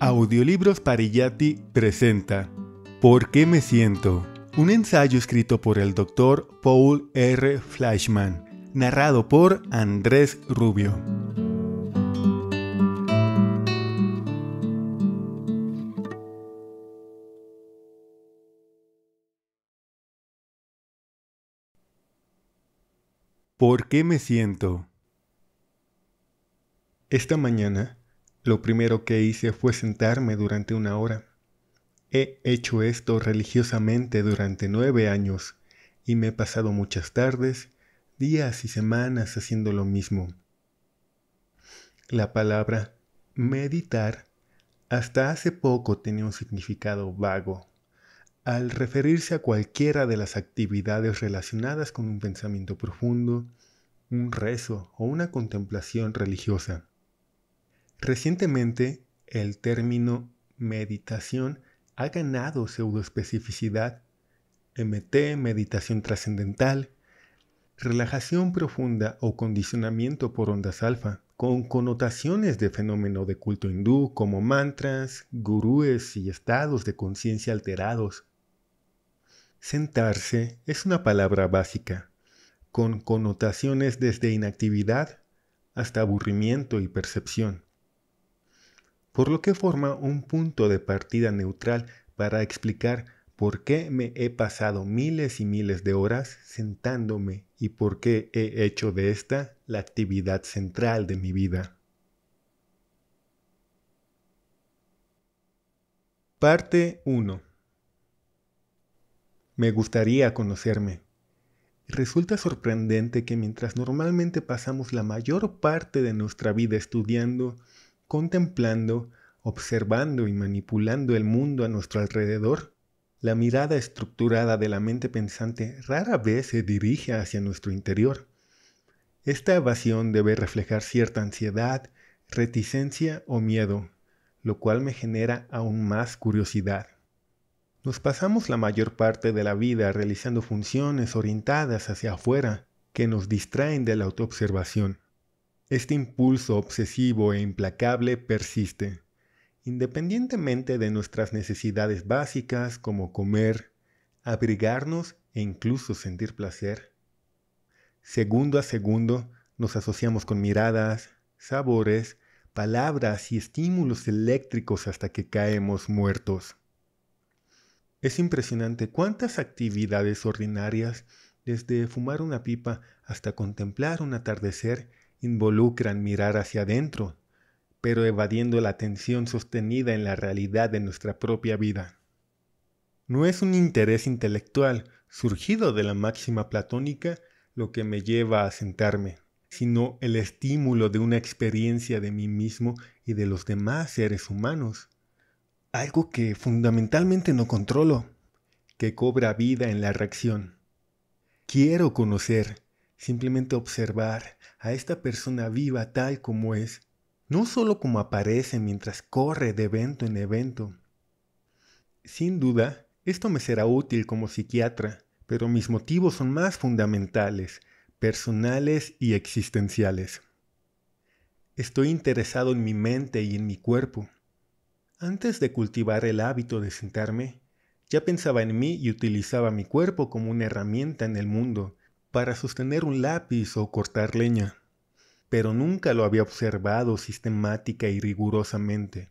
Audiolibros Parillati presenta ¿Por qué me siento? Un ensayo escrito por el doctor Paul R. flashman narrado por Andrés Rubio. ¿Por qué me siento? Esta mañana, lo primero que hice fue sentarme durante una hora. He hecho esto religiosamente durante nueve años y me he pasado muchas tardes, días y semanas haciendo lo mismo. La palabra meditar hasta hace poco tenía un significado vago, al referirse a cualquiera de las actividades relacionadas con un pensamiento profundo, un rezo o una contemplación religiosa. Recientemente, el término meditación ha ganado pseudoespecificidad, MT, meditación trascendental, relajación profunda o condicionamiento por ondas alfa, con connotaciones de fenómeno de culto hindú como mantras, gurúes y estados de conciencia alterados. Sentarse es una palabra básica, con connotaciones desde inactividad hasta aburrimiento y percepción por lo que forma un punto de partida neutral para explicar por qué me he pasado miles y miles de horas sentándome y por qué he hecho de esta la actividad central de mi vida. Parte 1. Me gustaría conocerme. Resulta sorprendente que mientras normalmente pasamos la mayor parte de nuestra vida estudiando, contemplando, observando y manipulando el mundo a nuestro alrededor, la mirada estructurada de la mente pensante rara vez se dirige hacia nuestro interior. Esta evasión debe reflejar cierta ansiedad, reticencia o miedo, lo cual me genera aún más curiosidad. Nos pasamos la mayor parte de la vida realizando funciones orientadas hacia afuera que nos distraen de la autoobservación. Este impulso obsesivo e implacable persiste, independientemente de nuestras necesidades básicas como comer, abrigarnos e incluso sentir placer. Segundo a segundo nos asociamos con miradas, sabores, palabras y estímulos eléctricos hasta que caemos muertos. Es impresionante cuántas actividades ordinarias, desde fumar una pipa hasta contemplar un atardecer, involucran mirar hacia adentro, pero evadiendo la atención sostenida en la realidad de nuestra propia vida. No es un interés intelectual surgido de la máxima platónica lo que me lleva a sentarme, sino el estímulo de una experiencia de mí mismo y de los demás seres humanos. Algo que fundamentalmente no controlo, que cobra vida en la reacción. Quiero conocer, simplemente observar, a esta persona viva tal como es, no solo como aparece mientras corre de evento en evento. Sin duda, esto me será útil como psiquiatra, pero mis motivos son más fundamentales, personales y existenciales. Estoy interesado en mi mente y en mi cuerpo. Antes de cultivar el hábito de sentarme, ya pensaba en mí y utilizaba mi cuerpo como una herramienta en el mundo, para sostener un lápiz o cortar leña, pero nunca lo había observado sistemática y rigurosamente.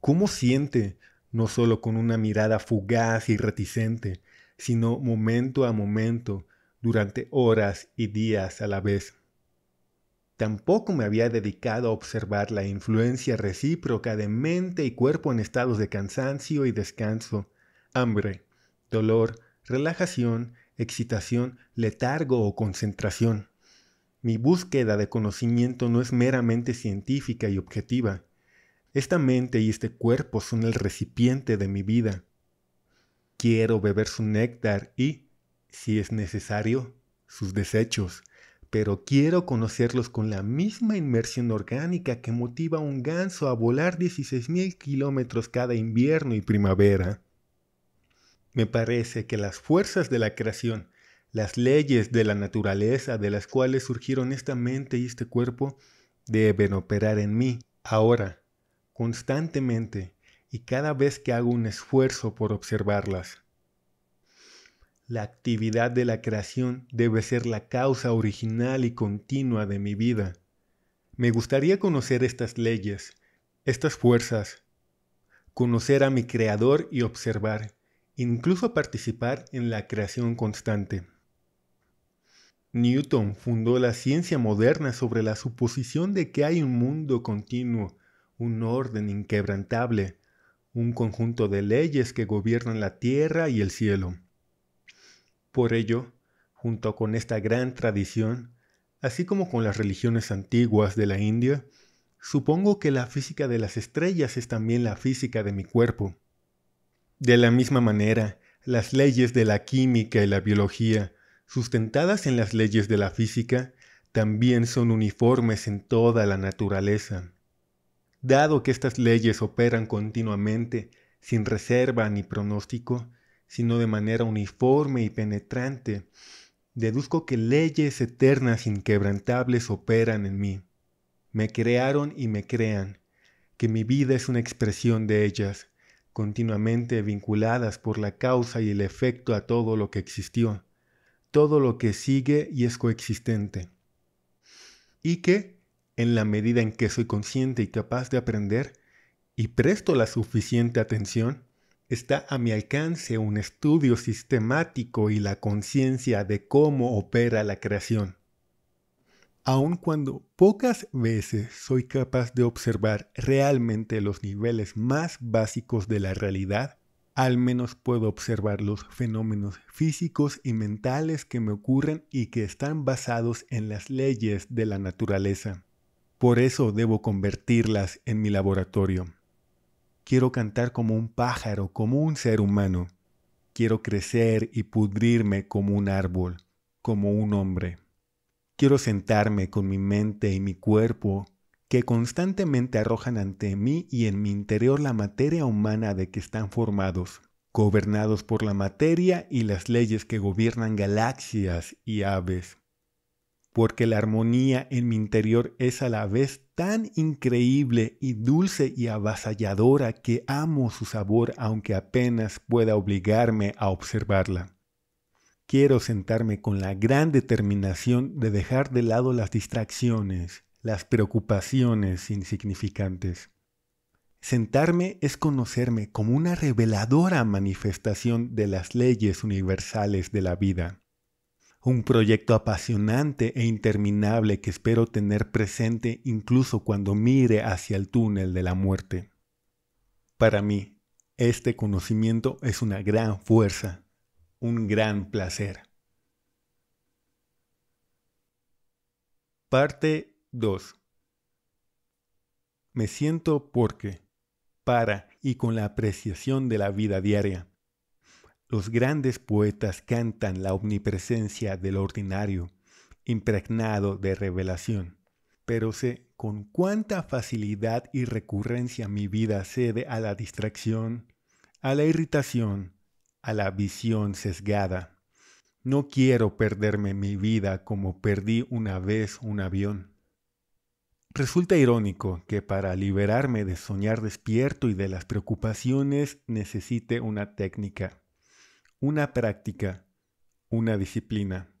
¿Cómo siente, no solo con una mirada fugaz y reticente, sino momento a momento, durante horas y días a la vez? Tampoco me había dedicado a observar la influencia recíproca de mente y cuerpo en estados de cansancio y descanso, hambre, dolor, relajación excitación, letargo o concentración. Mi búsqueda de conocimiento no es meramente científica y objetiva. Esta mente y este cuerpo son el recipiente de mi vida. Quiero beber su néctar y, si es necesario, sus desechos, pero quiero conocerlos con la misma inmersión orgánica que motiva a un ganso a volar 16.000 kilómetros cada invierno y primavera. Me parece que las fuerzas de la creación, las leyes de la naturaleza de las cuales surgieron esta mente y este cuerpo, deben operar en mí ahora, constantemente y cada vez que hago un esfuerzo por observarlas. La actividad de la creación debe ser la causa original y continua de mi vida. Me gustaría conocer estas leyes, estas fuerzas, conocer a mi creador y observar incluso participar en la creación constante. Newton fundó la ciencia moderna sobre la suposición de que hay un mundo continuo, un orden inquebrantable, un conjunto de leyes que gobiernan la tierra y el cielo. Por ello, junto con esta gran tradición, así como con las religiones antiguas de la India, supongo que la física de las estrellas es también la física de mi cuerpo. De la misma manera, las leyes de la química y la biología, sustentadas en las leyes de la física, también son uniformes en toda la naturaleza. Dado que estas leyes operan continuamente, sin reserva ni pronóstico, sino de manera uniforme y penetrante, deduzco que leyes eternas inquebrantables operan en mí. Me crearon y me crean, que mi vida es una expresión de ellas, continuamente vinculadas por la causa y el efecto a todo lo que existió, todo lo que sigue y es coexistente. Y que, en la medida en que soy consciente y capaz de aprender, y presto la suficiente atención, está a mi alcance un estudio sistemático y la conciencia de cómo opera la creación aun cuando pocas veces soy capaz de observar realmente los niveles más básicos de la realidad, al menos puedo observar los fenómenos físicos y mentales que me ocurren y que están basados en las leyes de la naturaleza. Por eso debo convertirlas en mi laboratorio. Quiero cantar como un pájaro, como un ser humano. Quiero crecer y pudrirme como un árbol, como un hombre. Quiero sentarme con mi mente y mi cuerpo que constantemente arrojan ante mí y en mi interior la materia humana de que están formados, gobernados por la materia y las leyes que gobiernan galaxias y aves. Porque la armonía en mi interior es a la vez tan increíble y dulce y avasalladora que amo su sabor aunque apenas pueda obligarme a observarla quiero sentarme con la gran determinación de dejar de lado las distracciones, las preocupaciones insignificantes. Sentarme es conocerme como una reveladora manifestación de las leyes universales de la vida. Un proyecto apasionante e interminable que espero tener presente incluso cuando mire hacia el túnel de la muerte. Para mí, este conocimiento es una gran fuerza, un gran placer. Parte 2. Me siento porque, para y con la apreciación de la vida diaria. Los grandes poetas cantan la omnipresencia del ordinario, impregnado de revelación. Pero sé con cuánta facilidad y recurrencia mi vida cede a la distracción, a la irritación, a la visión sesgada. No quiero perderme mi vida como perdí una vez un avión. Resulta irónico que para liberarme de soñar despierto y de las preocupaciones necesite una técnica, una práctica, una disciplina.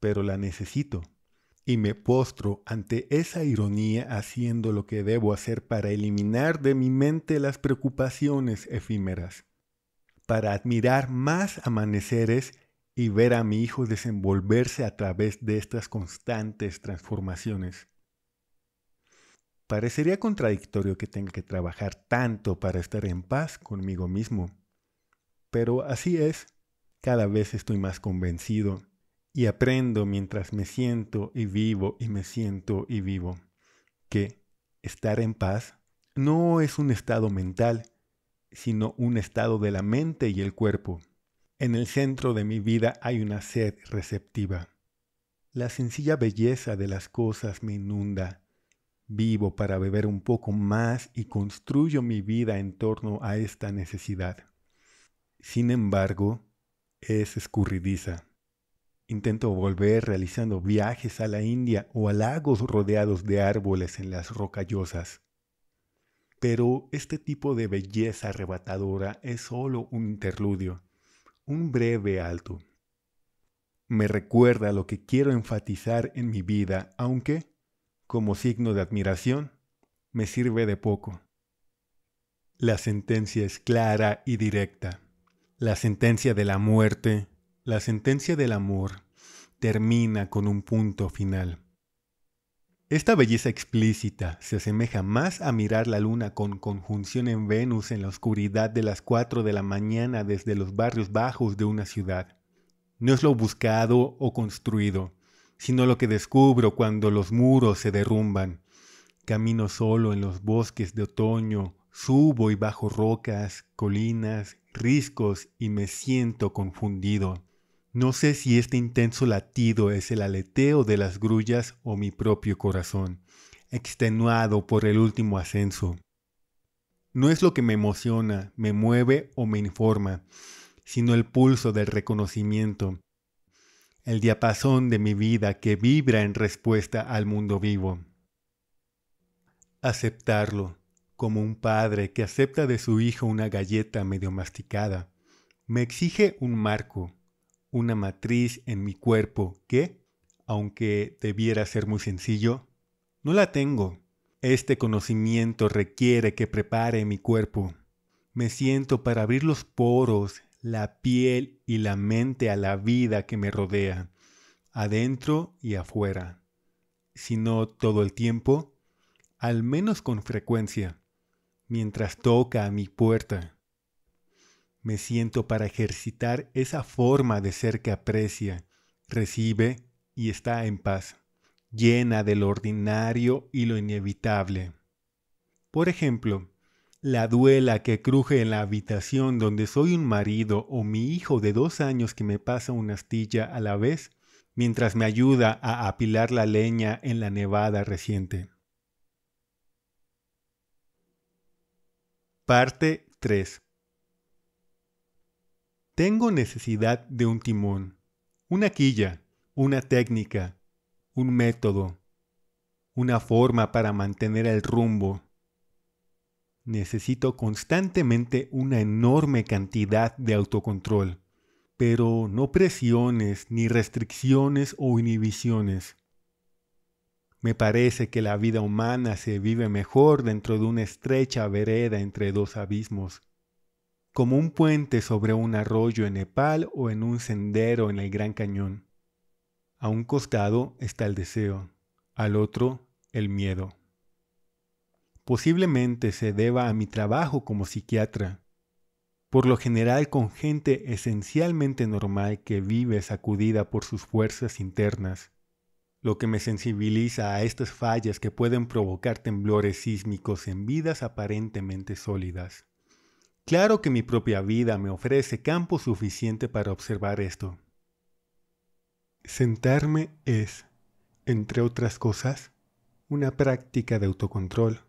Pero la necesito y me postro ante esa ironía haciendo lo que debo hacer para eliminar de mi mente las preocupaciones efímeras para admirar más amaneceres y ver a mi hijo desenvolverse a través de estas constantes transformaciones. Parecería contradictorio que tenga que trabajar tanto para estar en paz conmigo mismo, pero así es, cada vez estoy más convencido y aprendo mientras me siento y vivo y me siento y vivo que estar en paz no es un estado mental, sino un estado de la mente y el cuerpo. En el centro de mi vida hay una sed receptiva. La sencilla belleza de las cosas me inunda. Vivo para beber un poco más y construyo mi vida en torno a esta necesidad. Sin embargo, es escurridiza. Intento volver realizando viajes a la India o a lagos rodeados de árboles en las rocallosas. Pero este tipo de belleza arrebatadora es solo un interludio, un breve alto. Me recuerda lo que quiero enfatizar en mi vida, aunque, como signo de admiración, me sirve de poco. La sentencia es clara y directa. La sentencia de la muerte, la sentencia del amor, termina con un punto final. Esta belleza explícita se asemeja más a mirar la luna con conjunción en Venus en la oscuridad de las 4 de la mañana desde los barrios bajos de una ciudad. No es lo buscado o construido, sino lo que descubro cuando los muros se derrumban. Camino solo en los bosques de otoño, subo y bajo rocas, colinas, riscos y me siento confundido. No sé si este intenso latido es el aleteo de las grullas o mi propio corazón, extenuado por el último ascenso. No es lo que me emociona, me mueve o me informa, sino el pulso del reconocimiento, el diapasón de mi vida que vibra en respuesta al mundo vivo. Aceptarlo, como un padre que acepta de su hijo una galleta medio masticada, me exige un marco una matriz en mi cuerpo que, aunque debiera ser muy sencillo, no la tengo. Este conocimiento requiere que prepare mi cuerpo. Me siento para abrir los poros, la piel y la mente a la vida que me rodea, adentro y afuera. Si no todo el tiempo, al menos con frecuencia, mientras toca a mi puerta me siento para ejercitar esa forma de ser que aprecia, recibe y está en paz, llena de lo ordinario y lo inevitable. Por ejemplo, la duela que cruje en la habitación donde soy un marido o mi hijo de dos años que me pasa una astilla a la vez, mientras me ayuda a apilar la leña en la nevada reciente. Parte 3 tengo necesidad de un timón, una quilla, una técnica, un método, una forma para mantener el rumbo. Necesito constantemente una enorme cantidad de autocontrol, pero no presiones ni restricciones o inhibiciones. Me parece que la vida humana se vive mejor dentro de una estrecha vereda entre dos abismos como un puente sobre un arroyo en Nepal o en un sendero en el Gran Cañón. A un costado está el deseo, al otro el miedo. Posiblemente se deba a mi trabajo como psiquiatra, por lo general con gente esencialmente normal que vive sacudida por sus fuerzas internas, lo que me sensibiliza a estas fallas que pueden provocar temblores sísmicos en vidas aparentemente sólidas. Claro que mi propia vida me ofrece campo suficiente para observar esto. Sentarme es, entre otras cosas, una práctica de autocontrol.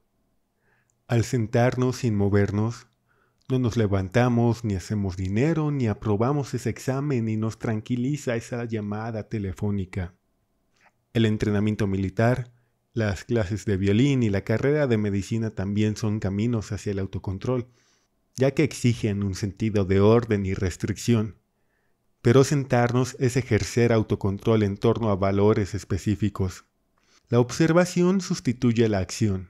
Al sentarnos sin movernos, no nos levantamos, ni hacemos dinero, ni aprobamos ese examen, y nos tranquiliza esa llamada telefónica. El entrenamiento militar, las clases de violín y la carrera de medicina también son caminos hacia el autocontrol, ya que exigen un sentido de orden y restricción. Pero sentarnos es ejercer autocontrol en torno a valores específicos. La observación sustituye la acción.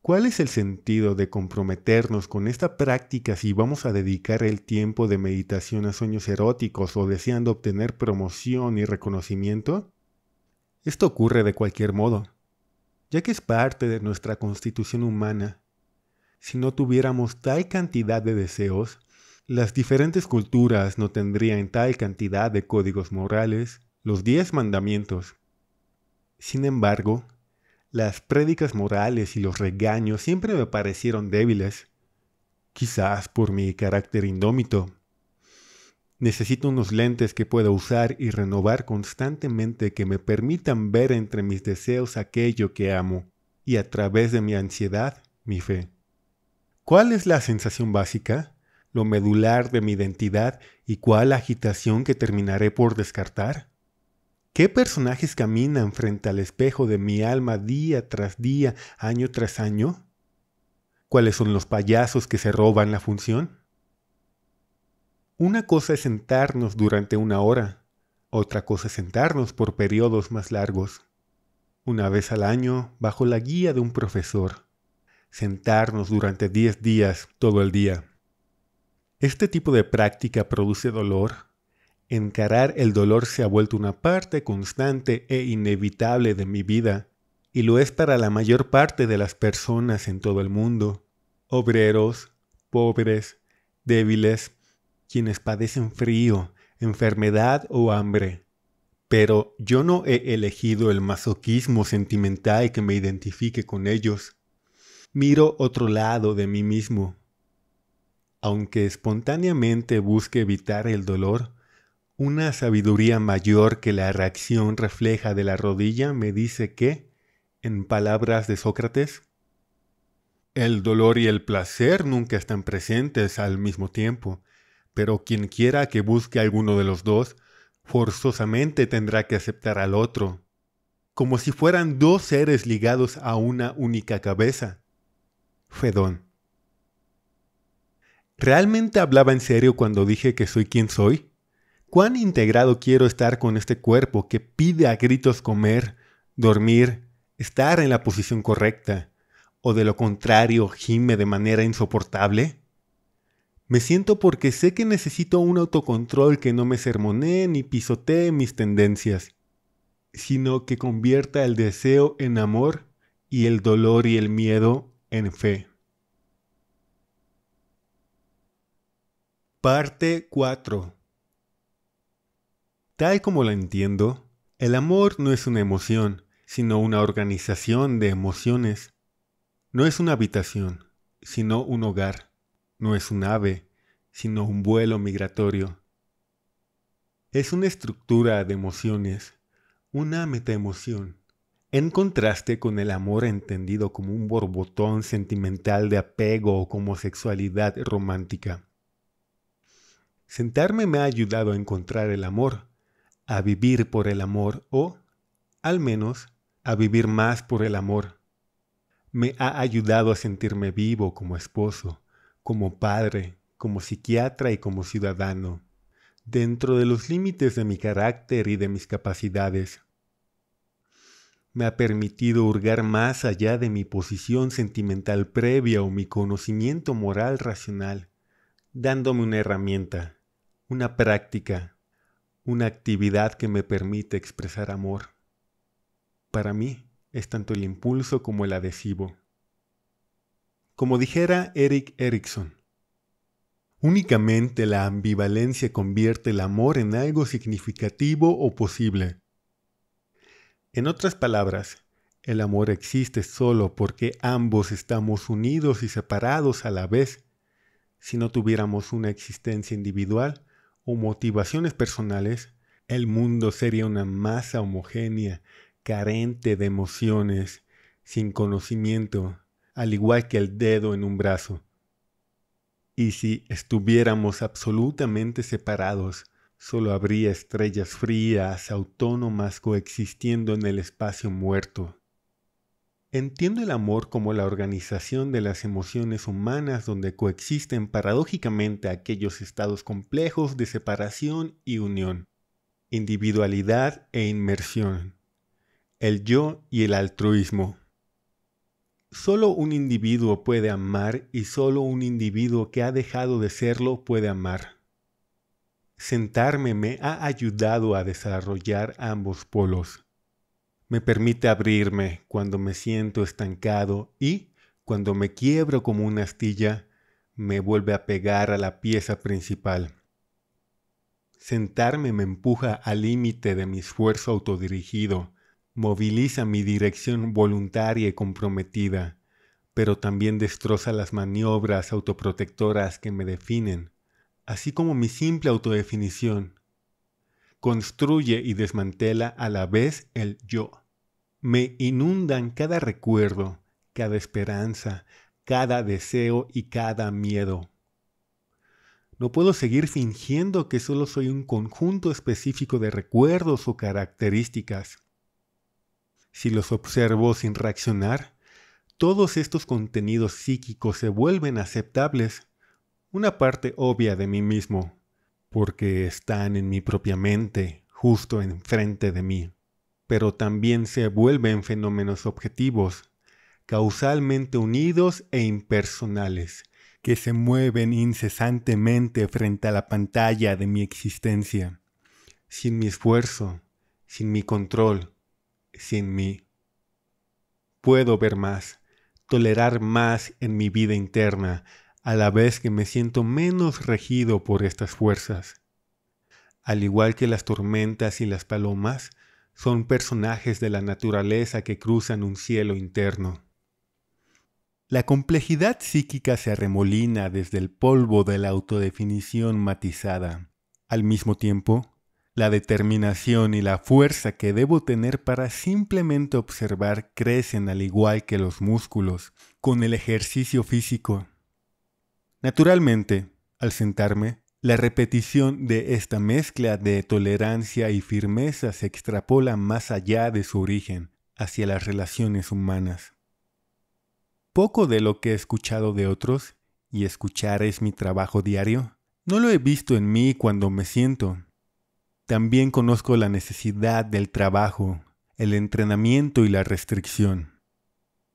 ¿Cuál es el sentido de comprometernos con esta práctica si vamos a dedicar el tiempo de meditación a sueños eróticos o deseando obtener promoción y reconocimiento? Esto ocurre de cualquier modo, ya que es parte de nuestra constitución humana si no tuviéramos tal cantidad de deseos, las diferentes culturas no tendrían tal cantidad de códigos morales, los diez mandamientos. Sin embargo, las prédicas morales y los regaños siempre me parecieron débiles, quizás por mi carácter indómito. Necesito unos lentes que pueda usar y renovar constantemente que me permitan ver entre mis deseos aquello que amo y a través de mi ansiedad mi fe. ¿Cuál es la sensación básica, lo medular de mi identidad y cuál agitación que terminaré por descartar? ¿Qué personajes caminan frente al espejo de mi alma día tras día, año tras año? ¿Cuáles son los payasos que se roban la función? Una cosa es sentarnos durante una hora, otra cosa es sentarnos por periodos más largos, una vez al año bajo la guía de un profesor sentarnos durante 10 días todo el día. Este tipo de práctica produce dolor. Encarar el dolor se ha vuelto una parte constante e inevitable de mi vida y lo es para la mayor parte de las personas en todo el mundo, obreros, pobres, débiles, quienes padecen frío, enfermedad o hambre. Pero yo no he elegido el masoquismo sentimental que me identifique con ellos miro otro lado de mí mismo. Aunque espontáneamente busque evitar el dolor, una sabiduría mayor que la reacción refleja de la rodilla me dice que, en palabras de Sócrates, el dolor y el placer nunca están presentes al mismo tiempo, pero quien quiera que busque alguno de los dos, forzosamente tendrá que aceptar al otro, como si fueran dos seres ligados a una única cabeza. Fedón. ¿Realmente hablaba en serio cuando dije que soy quien soy? ¿Cuán integrado quiero estar con este cuerpo que pide a gritos comer, dormir, estar en la posición correcta? ¿O de lo contrario gime de manera insoportable? Me siento porque sé que necesito un autocontrol que no me sermonee ni pisotee mis tendencias, sino que convierta el deseo en amor y el dolor y el miedo en fe. Parte 4 Tal como la entiendo, el amor no es una emoción, sino una organización de emociones. No es una habitación, sino un hogar. No es un ave, sino un vuelo migratorio. Es una estructura de emociones, una metaemoción, en contraste con el amor entendido como un borbotón sentimental de apego o como sexualidad romántica. Sentarme me ha ayudado a encontrar el amor, a vivir por el amor o, al menos, a vivir más por el amor. Me ha ayudado a sentirme vivo como esposo, como padre, como psiquiatra y como ciudadano, dentro de los límites de mi carácter y de mis capacidades me ha permitido hurgar más allá de mi posición sentimental previa o mi conocimiento moral racional, dándome una herramienta, una práctica, una actividad que me permite expresar amor. Para mí es tanto el impulso como el adhesivo. Como dijera Eric Erickson, únicamente la ambivalencia convierte el amor en algo significativo o posible en otras palabras, el amor existe solo porque ambos estamos unidos y separados a la vez. Si no tuviéramos una existencia individual o motivaciones personales, el mundo sería una masa homogénea, carente de emociones, sin conocimiento, al igual que el dedo en un brazo. Y si estuviéramos absolutamente separados, Solo habría estrellas frías, autónomas, coexistiendo en el espacio muerto. Entiendo el amor como la organización de las emociones humanas donde coexisten paradójicamente aquellos estados complejos de separación y unión, individualidad e inmersión, el yo y el altruismo. Solo un individuo puede amar y solo un individuo que ha dejado de serlo puede amar sentarme me ha ayudado a desarrollar ambos polos. Me permite abrirme cuando me siento estancado y, cuando me quiebro como una astilla, me vuelve a pegar a la pieza principal. Sentarme me empuja al límite de mi esfuerzo autodirigido, moviliza mi dirección voluntaria y comprometida, pero también destroza las maniobras autoprotectoras que me definen así como mi simple autodefinición. Construye y desmantela a la vez el yo. Me inundan cada recuerdo, cada esperanza, cada deseo y cada miedo. No puedo seguir fingiendo que solo soy un conjunto específico de recuerdos o características. Si los observo sin reaccionar, todos estos contenidos psíquicos se vuelven aceptables una parte obvia de mí mismo, porque están en mi propia mente, justo enfrente de mí, pero también se vuelven fenómenos objetivos, causalmente unidos e impersonales, que se mueven incesantemente frente a la pantalla de mi existencia, sin mi esfuerzo, sin mi control, sin mí. Puedo ver más, tolerar más en mi vida interna, a la vez que me siento menos regido por estas fuerzas. Al igual que las tormentas y las palomas, son personajes de la naturaleza que cruzan un cielo interno. La complejidad psíquica se arremolina desde el polvo de la autodefinición matizada. Al mismo tiempo, la determinación y la fuerza que debo tener para simplemente observar crecen al igual que los músculos, con el ejercicio físico. Naturalmente, al sentarme, la repetición de esta mezcla de tolerancia y firmeza se extrapola más allá de su origen, hacia las relaciones humanas. Poco de lo que he escuchado de otros, y escuchar es mi trabajo diario, no lo he visto en mí cuando me siento. También conozco la necesidad del trabajo, el entrenamiento y la restricción.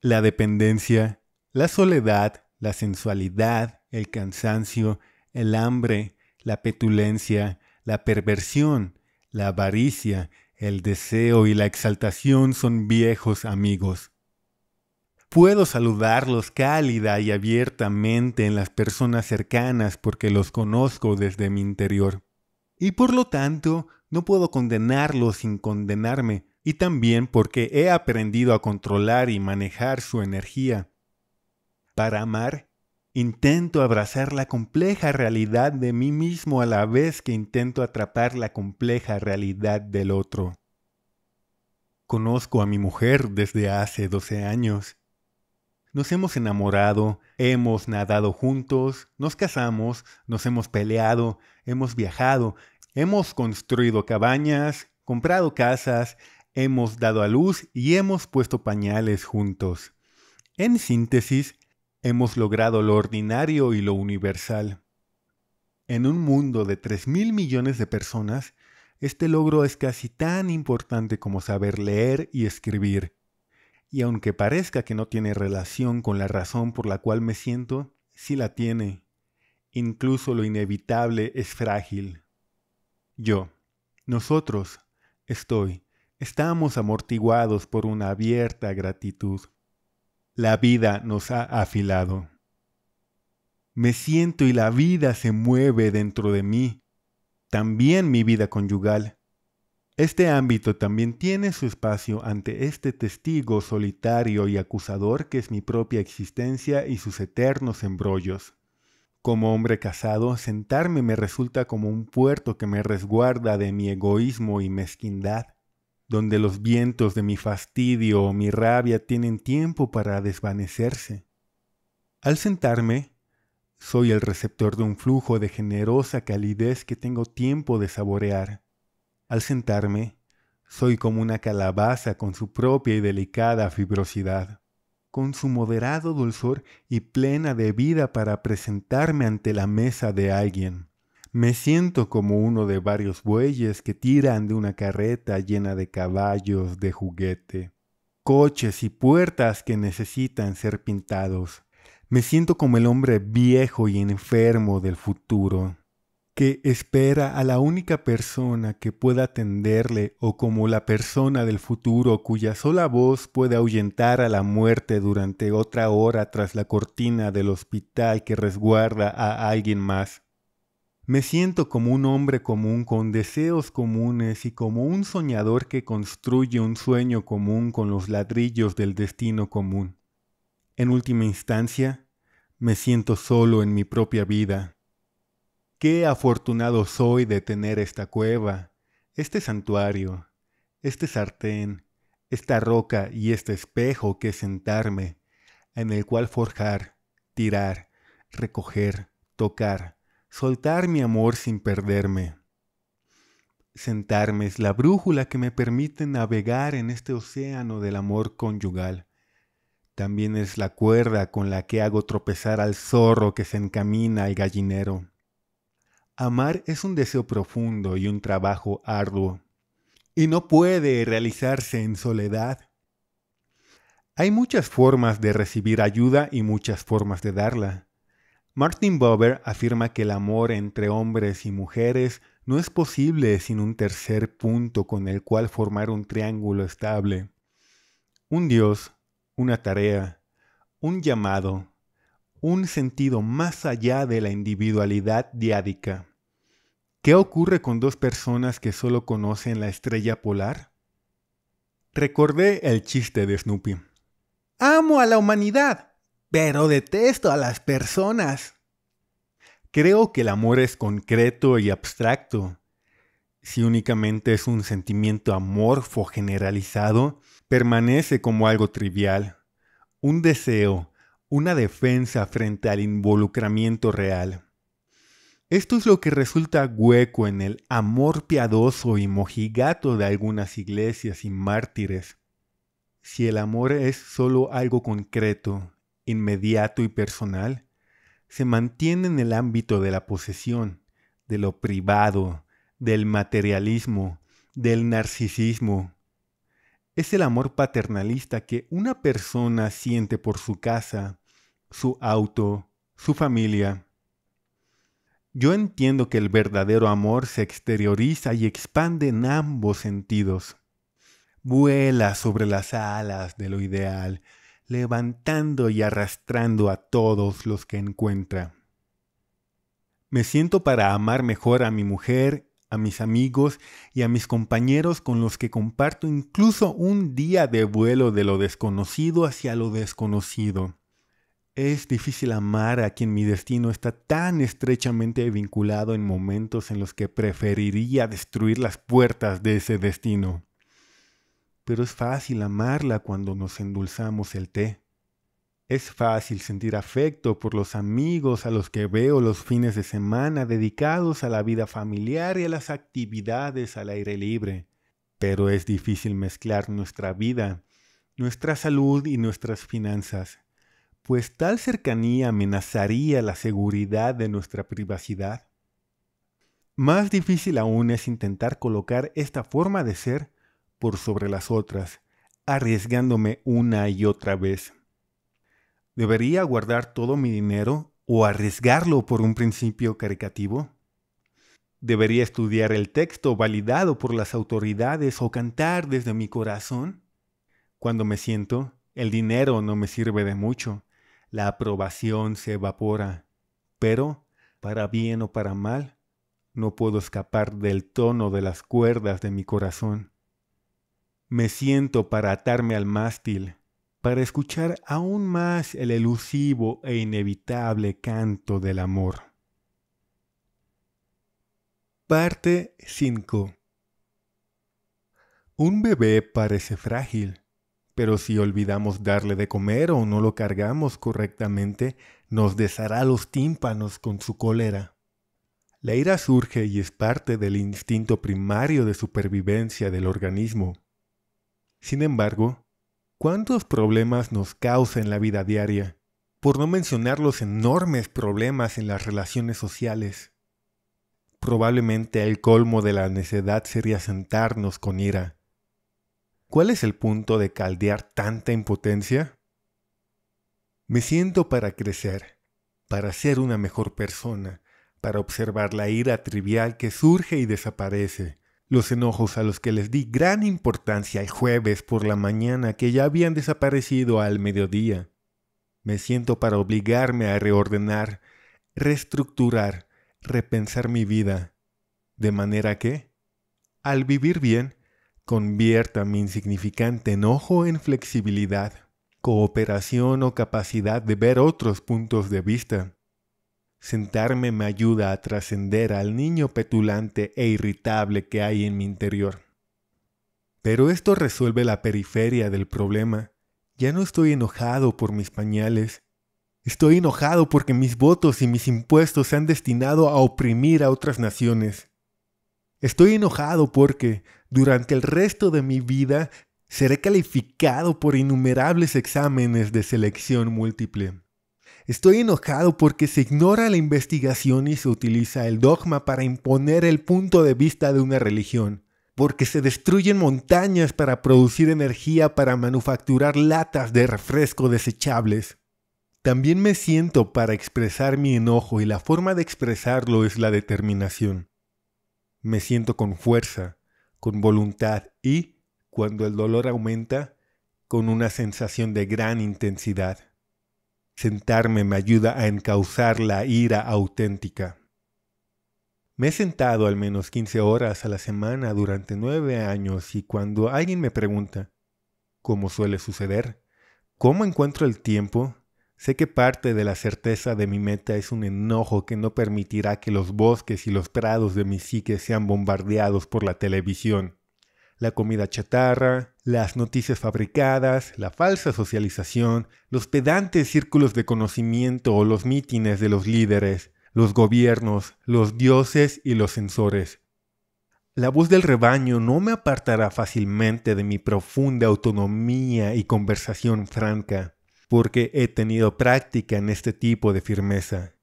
La dependencia, la soledad, la sensualidad, el cansancio, el hambre, la petulencia, la perversión, la avaricia, el deseo y la exaltación son viejos amigos. Puedo saludarlos cálida y abiertamente en las personas cercanas porque los conozco desde mi interior. Y por lo tanto, no puedo condenarlos sin condenarme, y también porque he aprendido a controlar y manejar su energía. Para amar, Intento abrazar la compleja realidad de mí mismo a la vez que intento atrapar la compleja realidad del otro. Conozco a mi mujer desde hace 12 años. Nos hemos enamorado, hemos nadado juntos, nos casamos, nos hemos peleado, hemos viajado, hemos construido cabañas, comprado casas, hemos dado a luz y hemos puesto pañales juntos. En síntesis, Hemos logrado lo ordinario y lo universal. En un mundo de 3000 mil millones de personas, este logro es casi tan importante como saber leer y escribir. Y aunque parezca que no tiene relación con la razón por la cual me siento, sí la tiene. Incluso lo inevitable es frágil. Yo, nosotros, estoy, estamos amortiguados por una abierta gratitud la vida nos ha afilado. Me siento y la vida se mueve dentro de mí, también mi vida conyugal. Este ámbito también tiene su espacio ante este testigo solitario y acusador que es mi propia existencia y sus eternos embrollos. Como hombre casado, sentarme me resulta como un puerto que me resguarda de mi egoísmo y mezquindad donde los vientos de mi fastidio o mi rabia tienen tiempo para desvanecerse. Al sentarme, soy el receptor de un flujo de generosa calidez que tengo tiempo de saborear. Al sentarme, soy como una calabaza con su propia y delicada fibrosidad, con su moderado dulzor y plena de vida para presentarme ante la mesa de alguien. Me siento como uno de varios bueyes que tiran de una carreta llena de caballos de juguete, coches y puertas que necesitan ser pintados. Me siento como el hombre viejo y enfermo del futuro, que espera a la única persona que pueda atenderle o como la persona del futuro cuya sola voz puede ahuyentar a la muerte durante otra hora tras la cortina del hospital que resguarda a alguien más. Me siento como un hombre común con deseos comunes y como un soñador que construye un sueño común con los ladrillos del destino común. En última instancia, me siento solo en mi propia vida. Qué afortunado soy de tener esta cueva, este santuario, este sartén, esta roca y este espejo que sentarme, en el cual forjar, tirar, recoger, tocar, soltar mi amor sin perderme. Sentarme es la brújula que me permite navegar en este océano del amor conyugal. También es la cuerda con la que hago tropezar al zorro que se encamina al gallinero. Amar es un deseo profundo y un trabajo arduo, y no puede realizarse en soledad. Hay muchas formas de recibir ayuda y muchas formas de darla. Martin Buber afirma que el amor entre hombres y mujeres no es posible sin un tercer punto con el cual formar un triángulo estable. Un Dios, una tarea, un llamado, un sentido más allá de la individualidad diádica. ¿Qué ocurre con dos personas que solo conocen la estrella polar? Recordé el chiste de Snoopy. Amo a la humanidad, pero detesto a las personas. Creo que el amor es concreto y abstracto. Si únicamente es un sentimiento amorfo generalizado, permanece como algo trivial, un deseo, una defensa frente al involucramiento real. Esto es lo que resulta hueco en el amor piadoso y mojigato de algunas iglesias y mártires. Si el amor es solo algo concreto, inmediato y personal, se mantiene en el ámbito de la posesión, de lo privado, del materialismo, del narcisismo. Es el amor paternalista que una persona siente por su casa, su auto, su familia. Yo entiendo que el verdadero amor se exterioriza y expande en ambos sentidos. Vuela sobre las alas de lo ideal, levantando y arrastrando a todos los que encuentra. Me siento para amar mejor a mi mujer, a mis amigos y a mis compañeros con los que comparto incluso un día de vuelo de lo desconocido hacia lo desconocido. Es difícil amar a quien mi destino está tan estrechamente vinculado en momentos en los que preferiría destruir las puertas de ese destino pero es fácil amarla cuando nos endulzamos el té. Es fácil sentir afecto por los amigos a los que veo los fines de semana dedicados a la vida familiar y a las actividades al aire libre, pero es difícil mezclar nuestra vida, nuestra salud y nuestras finanzas, pues tal cercanía amenazaría la seguridad de nuestra privacidad. Más difícil aún es intentar colocar esta forma de ser por sobre las otras, arriesgándome una y otra vez. ¿Debería guardar todo mi dinero o arriesgarlo por un principio caricativo? ¿Debería estudiar el texto validado por las autoridades o cantar desde mi corazón? Cuando me siento, el dinero no me sirve de mucho, la aprobación se evapora, pero, para bien o para mal, no puedo escapar del tono de las cuerdas de mi corazón. Me siento para atarme al mástil, para escuchar aún más el elusivo e inevitable canto del amor. Parte 5 Un bebé parece frágil, pero si olvidamos darle de comer o no lo cargamos correctamente, nos deshará los tímpanos con su cólera. La ira surge y es parte del instinto primario de supervivencia del organismo. Sin embargo, ¿cuántos problemas nos causa en la vida diaria? Por no mencionar los enormes problemas en las relaciones sociales. Probablemente el colmo de la necedad sería sentarnos con ira. ¿Cuál es el punto de caldear tanta impotencia? Me siento para crecer, para ser una mejor persona, para observar la ira trivial que surge y desaparece, los enojos a los que les di gran importancia el jueves por la mañana que ya habían desaparecido al mediodía. Me siento para obligarme a reordenar, reestructurar, repensar mi vida, de manera que, al vivir bien, convierta mi insignificante enojo en flexibilidad, cooperación o capacidad de ver otros puntos de vista, Sentarme me ayuda a trascender al niño petulante e irritable que hay en mi interior. Pero esto resuelve la periferia del problema. Ya no estoy enojado por mis pañales. Estoy enojado porque mis votos y mis impuestos se han destinado a oprimir a otras naciones. Estoy enojado porque, durante el resto de mi vida, seré calificado por innumerables exámenes de selección múltiple. Estoy enojado porque se ignora la investigación y se utiliza el dogma para imponer el punto de vista de una religión. Porque se destruyen montañas para producir energía para manufacturar latas de refresco desechables. También me siento para expresar mi enojo y la forma de expresarlo es la determinación. Me siento con fuerza, con voluntad y, cuando el dolor aumenta, con una sensación de gran intensidad. Sentarme me ayuda a encauzar la ira auténtica. Me he sentado al menos 15 horas a la semana durante nueve años y cuando alguien me pregunta, ¿cómo suele suceder, ¿cómo encuentro el tiempo? Sé que parte de la certeza de mi meta es un enojo que no permitirá que los bosques y los prados de mi psique sean bombardeados por la televisión, la comida chatarra, las noticias fabricadas, la falsa socialización, los pedantes círculos de conocimiento o los mítines de los líderes, los gobiernos, los dioses y los censores. La voz del rebaño no me apartará fácilmente de mi profunda autonomía y conversación franca, porque he tenido práctica en este tipo de firmeza.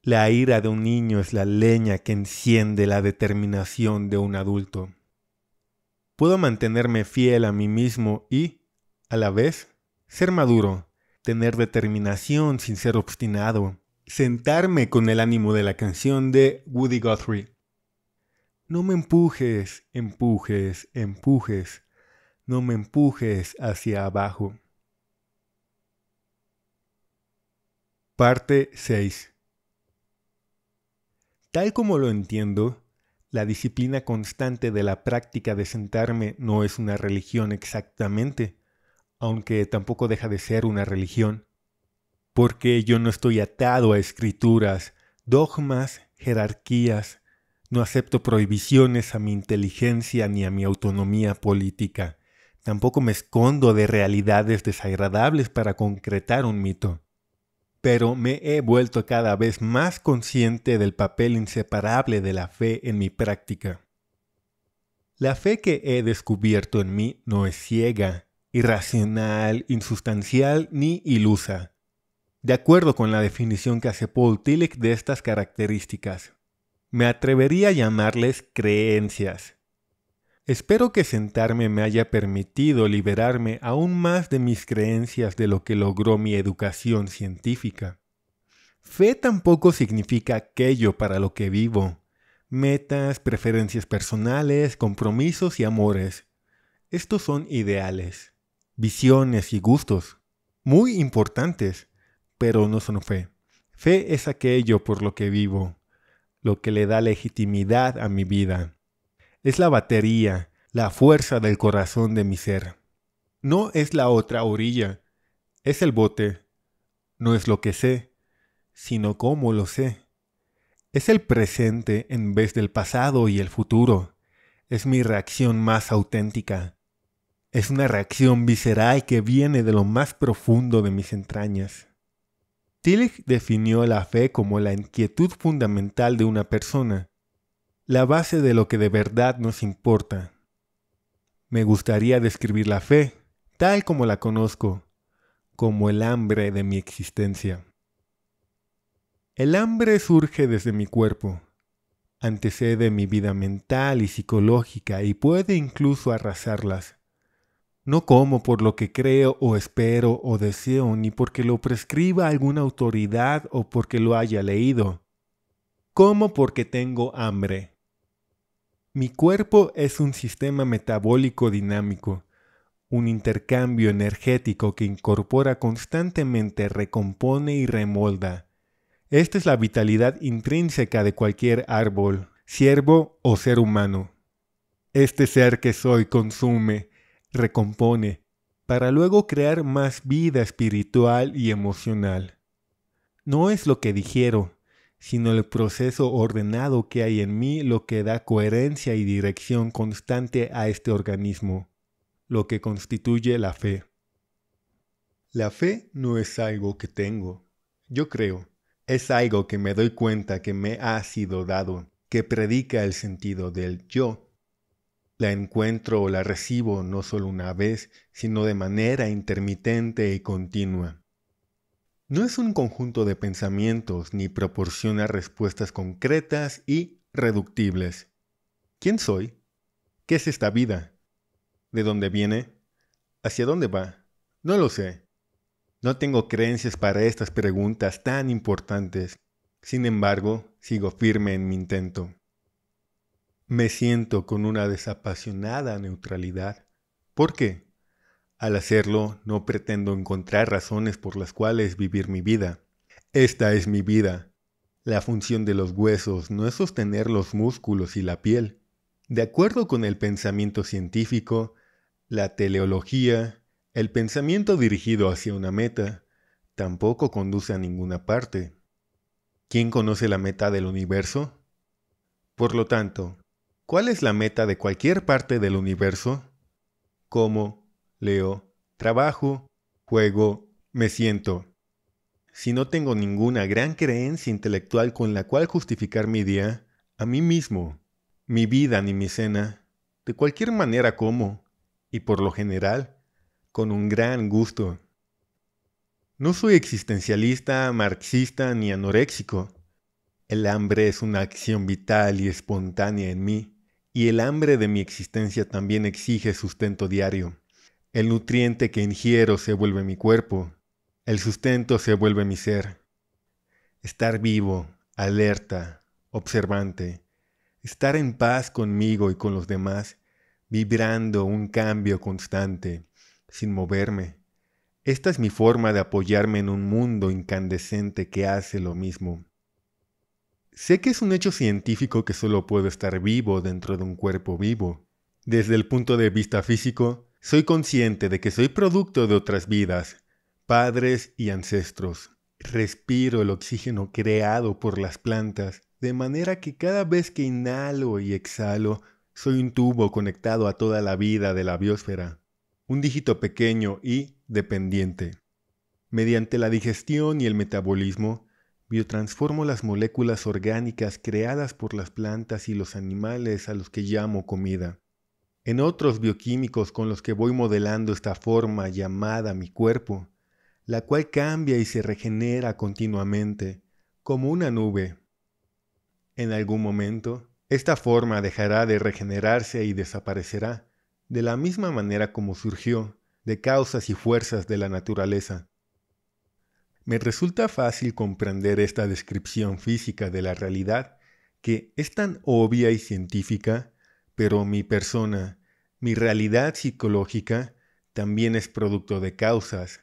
La ira de un niño es la leña que enciende la determinación de un adulto. Puedo mantenerme fiel a mí mismo y, a la vez, ser maduro, tener determinación sin ser obstinado, sentarme con el ánimo de la canción de Woody Guthrie. No me empujes, empujes, empujes, no me empujes hacia abajo. Parte 6 Tal como lo entiendo, la disciplina constante de la práctica de sentarme no es una religión exactamente, aunque tampoco deja de ser una religión, porque yo no estoy atado a escrituras, dogmas, jerarquías, no acepto prohibiciones a mi inteligencia ni a mi autonomía política. Tampoco me escondo de realidades desagradables para concretar un mito pero me he vuelto cada vez más consciente del papel inseparable de la fe en mi práctica. La fe que he descubierto en mí no es ciega, irracional, insustancial ni ilusa. De acuerdo con la definición que hace Paul Tillich de estas características, me atrevería a llamarles creencias, Espero que sentarme me haya permitido liberarme aún más de mis creencias de lo que logró mi educación científica. Fe tampoco significa aquello para lo que vivo. Metas, preferencias personales, compromisos y amores. Estos son ideales, visiones y gustos, muy importantes, pero no son fe. Fe es aquello por lo que vivo, lo que le da legitimidad a mi vida es la batería, la fuerza del corazón de mi ser. No es la otra orilla, es el bote. No es lo que sé, sino cómo lo sé. Es el presente en vez del pasado y el futuro. Es mi reacción más auténtica. Es una reacción visceral que viene de lo más profundo de mis entrañas. Tillich definió la fe como la inquietud fundamental de una persona, la base de lo que de verdad nos importa. Me gustaría describir la fe tal como la conozco, como el hambre de mi existencia. El hambre surge desde mi cuerpo, antecede mi vida mental y psicológica y puede incluso arrasarlas. No como por lo que creo o espero o deseo, ni porque lo prescriba alguna autoridad o porque lo haya leído. Como porque tengo hambre. Mi cuerpo es un sistema metabólico dinámico, un intercambio energético que incorpora constantemente, recompone y remolda. Esta es la vitalidad intrínseca de cualquier árbol, siervo o ser humano. Este ser que soy consume, recompone, para luego crear más vida espiritual y emocional. No es lo que dijeron, sino el proceso ordenado que hay en mí lo que da coherencia y dirección constante a este organismo, lo que constituye la fe. La fe no es algo que tengo, yo creo, es algo que me doy cuenta que me ha sido dado, que predica el sentido del yo. La encuentro o la recibo no solo una vez, sino de manera intermitente y continua no es un conjunto de pensamientos ni proporciona respuestas concretas y reductibles. ¿Quién soy? ¿Qué es esta vida? ¿De dónde viene? ¿Hacia dónde va? No lo sé. No tengo creencias para estas preguntas tan importantes. Sin embargo, sigo firme en mi intento. Me siento con una desapasionada neutralidad. ¿Por qué? Al hacerlo, no pretendo encontrar razones por las cuales vivir mi vida. Esta es mi vida. La función de los huesos no es sostener los músculos y la piel. De acuerdo con el pensamiento científico, la teleología, el pensamiento dirigido hacia una meta, tampoco conduce a ninguna parte. ¿Quién conoce la meta del universo? Por lo tanto, ¿cuál es la meta de cualquier parte del universo? ¿Cómo? leo, trabajo, juego, me siento. Si no tengo ninguna gran creencia intelectual con la cual justificar mi día, a mí mismo, mi vida ni mi cena, de cualquier manera como, y por lo general, con un gran gusto. No soy existencialista, marxista ni anoréxico. El hambre es una acción vital y espontánea en mí, y el hambre de mi existencia también exige sustento diario. El nutriente que ingiero se vuelve mi cuerpo, el sustento se vuelve mi ser. Estar vivo, alerta, observante, estar en paz conmigo y con los demás, vibrando un cambio constante, sin moverme. Esta es mi forma de apoyarme en un mundo incandescente que hace lo mismo. Sé que es un hecho científico que solo puedo estar vivo dentro de un cuerpo vivo. Desde el punto de vista físico, soy consciente de que soy producto de otras vidas, padres y ancestros. Respiro el oxígeno creado por las plantas, de manera que cada vez que inhalo y exhalo, soy un tubo conectado a toda la vida de la biosfera, un dígito pequeño y dependiente. Mediante la digestión y el metabolismo, biotransformo las moléculas orgánicas creadas por las plantas y los animales a los que llamo comida. En otros bioquímicos con los que voy modelando esta forma llamada mi cuerpo, la cual cambia y se regenera continuamente, como una nube. En algún momento, esta forma dejará de regenerarse y desaparecerá, de la misma manera como surgió, de causas y fuerzas de la naturaleza. Me resulta fácil comprender esta descripción física de la realidad, que es tan obvia y científica pero mi persona, mi realidad psicológica, también es producto de causas,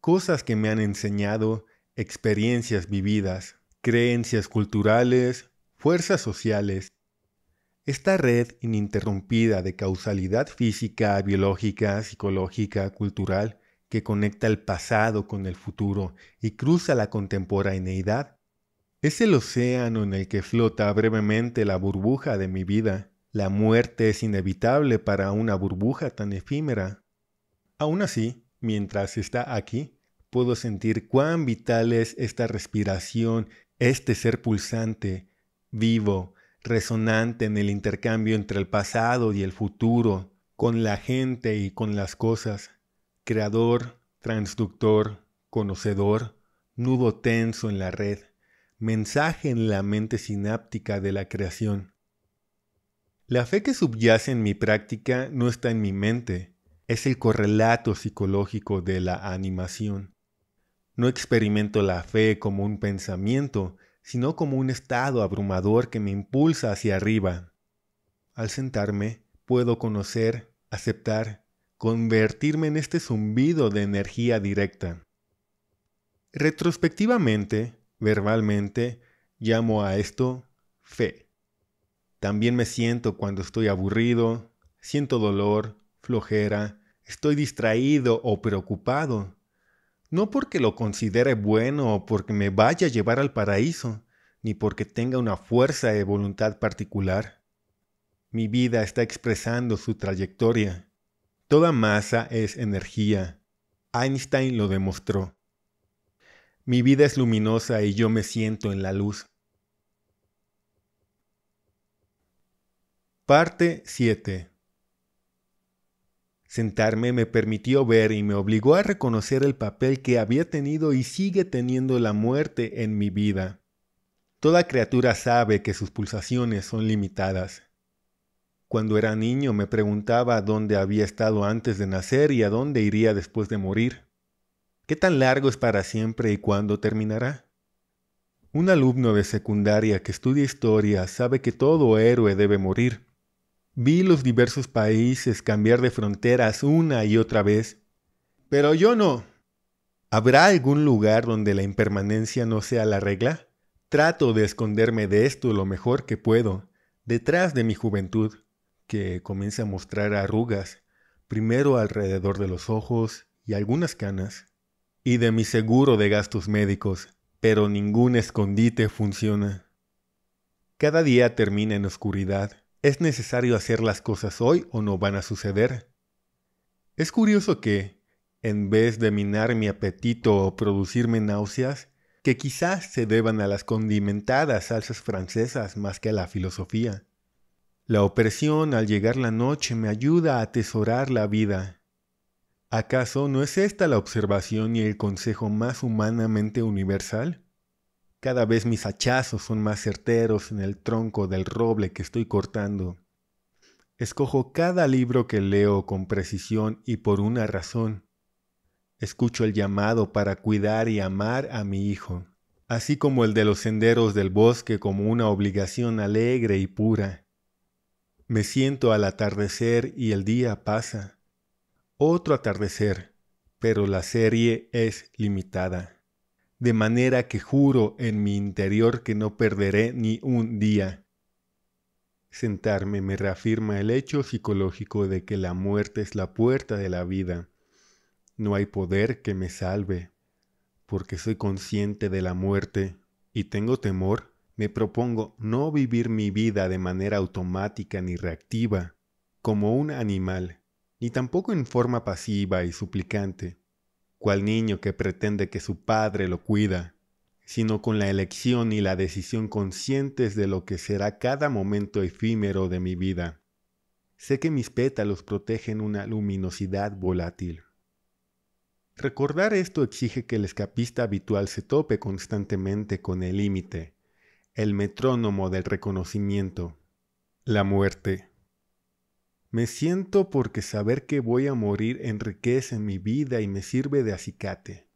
cosas que me han enseñado, experiencias vividas, creencias culturales, fuerzas sociales. Esta red ininterrumpida de causalidad física, biológica, psicológica, cultural, que conecta el pasado con el futuro y cruza la contemporaneidad, es el océano en el que flota brevemente la burbuja de mi vida la muerte es inevitable para una burbuja tan efímera. Aún así, mientras está aquí, puedo sentir cuán vital es esta respiración, este ser pulsante, vivo, resonante en el intercambio entre el pasado y el futuro, con la gente y con las cosas, creador, transductor, conocedor, nudo tenso en la red, mensaje en la mente sináptica de la creación. La fe que subyace en mi práctica no está en mi mente, es el correlato psicológico de la animación. No experimento la fe como un pensamiento, sino como un estado abrumador que me impulsa hacia arriba. Al sentarme, puedo conocer, aceptar, convertirme en este zumbido de energía directa. Retrospectivamente, verbalmente, llamo a esto fe. También me siento cuando estoy aburrido, siento dolor, flojera, estoy distraído o preocupado. No porque lo considere bueno o porque me vaya a llevar al paraíso, ni porque tenga una fuerza de voluntad particular. Mi vida está expresando su trayectoria. Toda masa es energía. Einstein lo demostró. Mi vida es luminosa y yo me siento en la luz. Parte 7. Sentarme me permitió ver y me obligó a reconocer el papel que había tenido y sigue teniendo la muerte en mi vida. Toda criatura sabe que sus pulsaciones son limitadas. Cuando era niño me preguntaba dónde había estado antes de nacer y a dónde iría después de morir. ¿Qué tan largo es para siempre y cuándo terminará? Un alumno de secundaria que estudia historia sabe que todo héroe debe morir Vi los diversos países cambiar de fronteras una y otra vez, pero yo no. ¿Habrá algún lugar donde la impermanencia no sea la regla? Trato de esconderme de esto lo mejor que puedo, detrás de mi juventud, que comienza a mostrar arrugas, primero alrededor de los ojos y algunas canas, y de mi seguro de gastos médicos, pero ningún escondite funciona. Cada día termina en oscuridad, ¿Es necesario hacer las cosas hoy o no van a suceder? Es curioso que, en vez de minar mi apetito o producirme náuseas, que quizás se deban a las condimentadas salsas francesas más que a la filosofía. La opresión al llegar la noche me ayuda a atesorar la vida. ¿Acaso no es esta la observación y el consejo más humanamente universal? Cada vez mis hachazos son más certeros en el tronco del roble que estoy cortando. Escojo cada libro que leo con precisión y por una razón. Escucho el llamado para cuidar y amar a mi hijo, así como el de los senderos del bosque como una obligación alegre y pura. Me siento al atardecer y el día pasa. Otro atardecer, pero la serie es limitada de manera que juro en mi interior que no perderé ni un día. Sentarme me reafirma el hecho psicológico de que la muerte es la puerta de la vida. No hay poder que me salve, porque soy consciente de la muerte y tengo temor, me propongo no vivir mi vida de manera automática ni reactiva, como un animal, ni tampoco en forma pasiva y suplicante cual niño que pretende que su padre lo cuida, sino con la elección y la decisión conscientes de lo que será cada momento efímero de mi vida. Sé que mis pétalos protegen una luminosidad volátil. Recordar esto exige que el escapista habitual se tope constantemente con el límite, el metrónomo del reconocimiento, la muerte. Me siento porque saber que voy a morir enriquece mi vida y me sirve de acicate,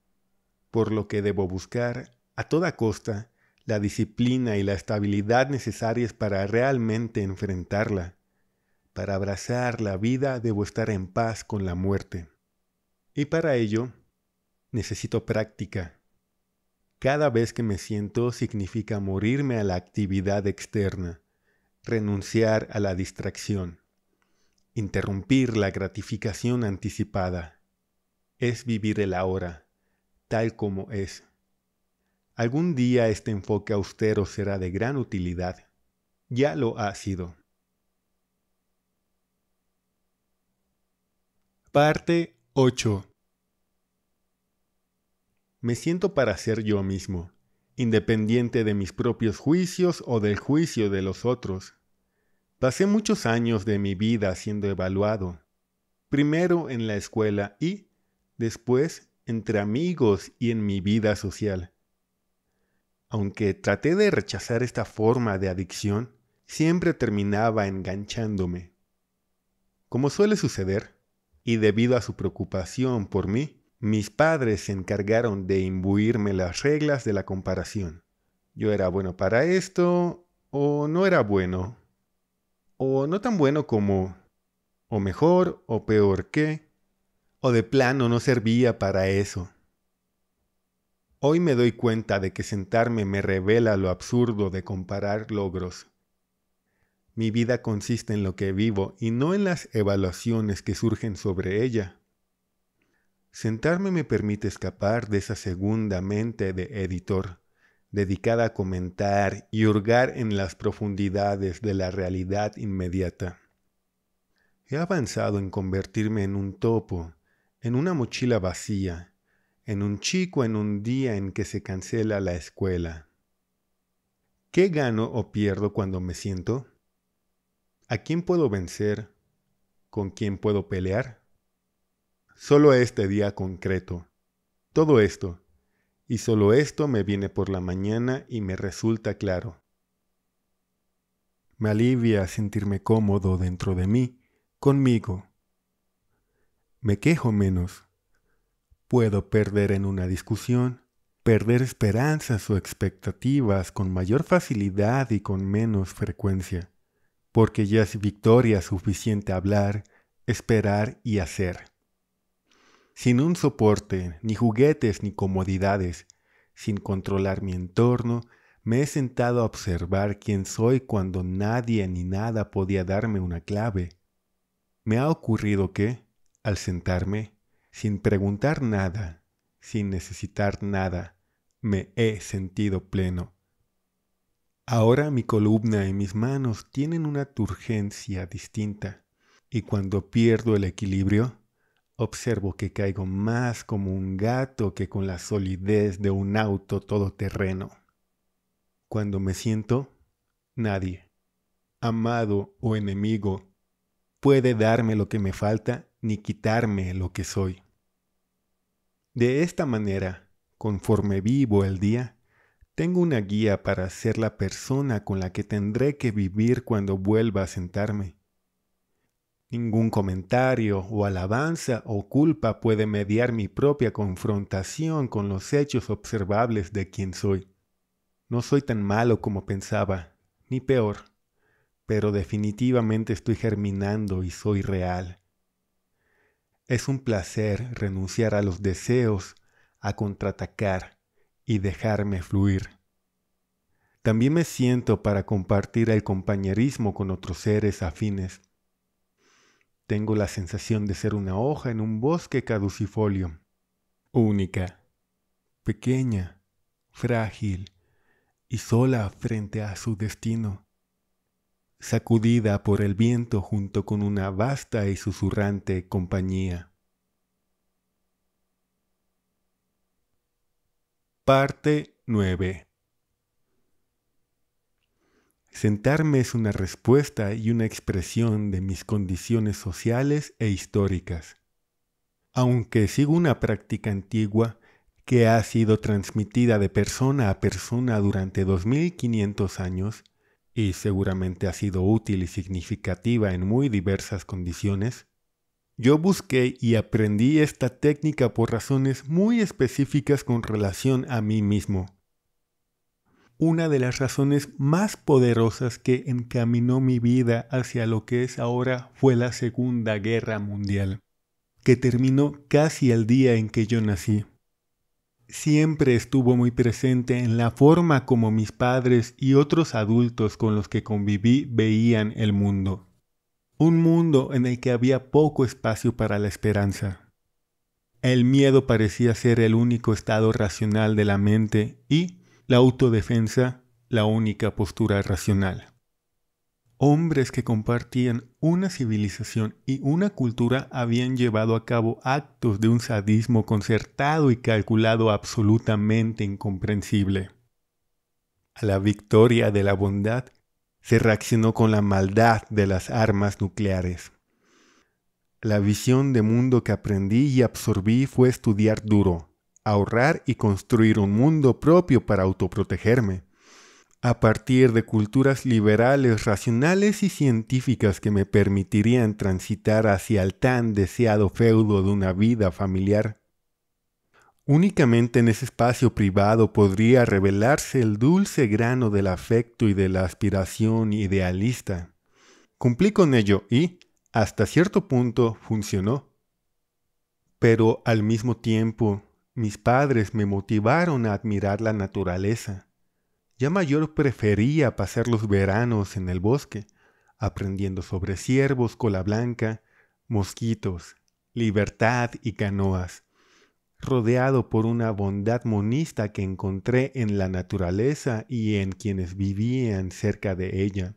por lo que debo buscar, a toda costa, la disciplina y la estabilidad necesarias para realmente enfrentarla. Para abrazar la vida debo estar en paz con la muerte. Y para ello, necesito práctica. Cada vez que me siento significa morirme a la actividad externa, renunciar a la distracción. Interrumpir la gratificación anticipada es vivir el ahora, tal como es. Algún día este enfoque austero será de gran utilidad. Ya lo ha sido. Parte 8. Me siento para ser yo mismo, independiente de mis propios juicios o del juicio de los otros. Pasé muchos años de mi vida siendo evaluado, primero en la escuela y, después, entre amigos y en mi vida social. Aunque traté de rechazar esta forma de adicción, siempre terminaba enganchándome. Como suele suceder, y debido a su preocupación por mí, mis padres se encargaron de imbuirme las reglas de la comparación. Yo era bueno para esto o no era bueno o no tan bueno como, o mejor, o peor que, o de plano no servía para eso. Hoy me doy cuenta de que sentarme me revela lo absurdo de comparar logros. Mi vida consiste en lo que vivo y no en las evaluaciones que surgen sobre ella. Sentarme me permite escapar de esa segunda mente de editor dedicada a comentar y hurgar en las profundidades de la realidad inmediata. He avanzado en convertirme en un topo, en una mochila vacía, en un chico en un día en que se cancela la escuela. ¿Qué gano o pierdo cuando me siento? ¿A quién puedo vencer? ¿Con quién puedo pelear? Solo este día concreto. Todo esto, y solo esto me viene por la mañana y me resulta claro. Me alivia sentirme cómodo dentro de mí, conmigo. Me quejo menos. Puedo perder en una discusión, perder esperanzas o expectativas con mayor facilidad y con menos frecuencia, porque ya es victoria suficiente hablar, esperar y hacer sin un soporte, ni juguetes, ni comodidades, sin controlar mi entorno, me he sentado a observar quién soy cuando nadie ni nada podía darme una clave. Me ha ocurrido que, al sentarme, sin preguntar nada, sin necesitar nada, me he sentido pleno. Ahora mi columna y mis manos tienen una turgencia distinta, y cuando pierdo el equilibrio, Observo que caigo más como un gato que con la solidez de un auto todoterreno. Cuando me siento, nadie, amado o enemigo, puede darme lo que me falta ni quitarme lo que soy. De esta manera, conforme vivo el día, tengo una guía para ser la persona con la que tendré que vivir cuando vuelva a sentarme Ningún comentario o alabanza o culpa puede mediar mi propia confrontación con los hechos observables de quien soy. No soy tan malo como pensaba, ni peor, pero definitivamente estoy germinando y soy real. Es un placer renunciar a los deseos, a contraatacar y dejarme fluir. También me siento para compartir el compañerismo con otros seres afines tengo la sensación de ser una hoja en un bosque caducifolio. Única, pequeña, frágil y sola frente a su destino. Sacudida por el viento junto con una vasta y susurrante compañía. Parte 9 Sentarme es una respuesta y una expresión de mis condiciones sociales e históricas. Aunque sigo una práctica antigua que ha sido transmitida de persona a persona durante 2500 años, y seguramente ha sido útil y significativa en muy diversas condiciones, yo busqué y aprendí esta técnica por razones muy específicas con relación a mí mismo una de las razones más poderosas que encaminó mi vida hacia lo que es ahora fue la Segunda Guerra Mundial, que terminó casi el día en que yo nací. Siempre estuvo muy presente en la forma como mis padres y otros adultos con los que conviví veían el mundo. Un mundo en el que había poco espacio para la esperanza. El miedo parecía ser el único estado racional de la mente y, la autodefensa la única postura racional. Hombres que compartían una civilización y una cultura habían llevado a cabo actos de un sadismo concertado y calculado absolutamente incomprensible. A la victoria de la bondad se reaccionó con la maldad de las armas nucleares. La visión de mundo que aprendí y absorbí fue estudiar duro, ahorrar y construir un mundo propio para autoprotegerme. A partir de culturas liberales, racionales y científicas que me permitirían transitar hacia el tan deseado feudo de una vida familiar. Únicamente en ese espacio privado podría revelarse el dulce grano del afecto y de la aspiración idealista. Cumplí con ello y, hasta cierto punto, funcionó. Pero al mismo tiempo, mis padres me motivaron a admirar la naturaleza. Ya mayor prefería pasar los veranos en el bosque, aprendiendo sobre ciervos, cola blanca, mosquitos, libertad y canoas, rodeado por una bondad monista que encontré en la naturaleza y en quienes vivían cerca de ella.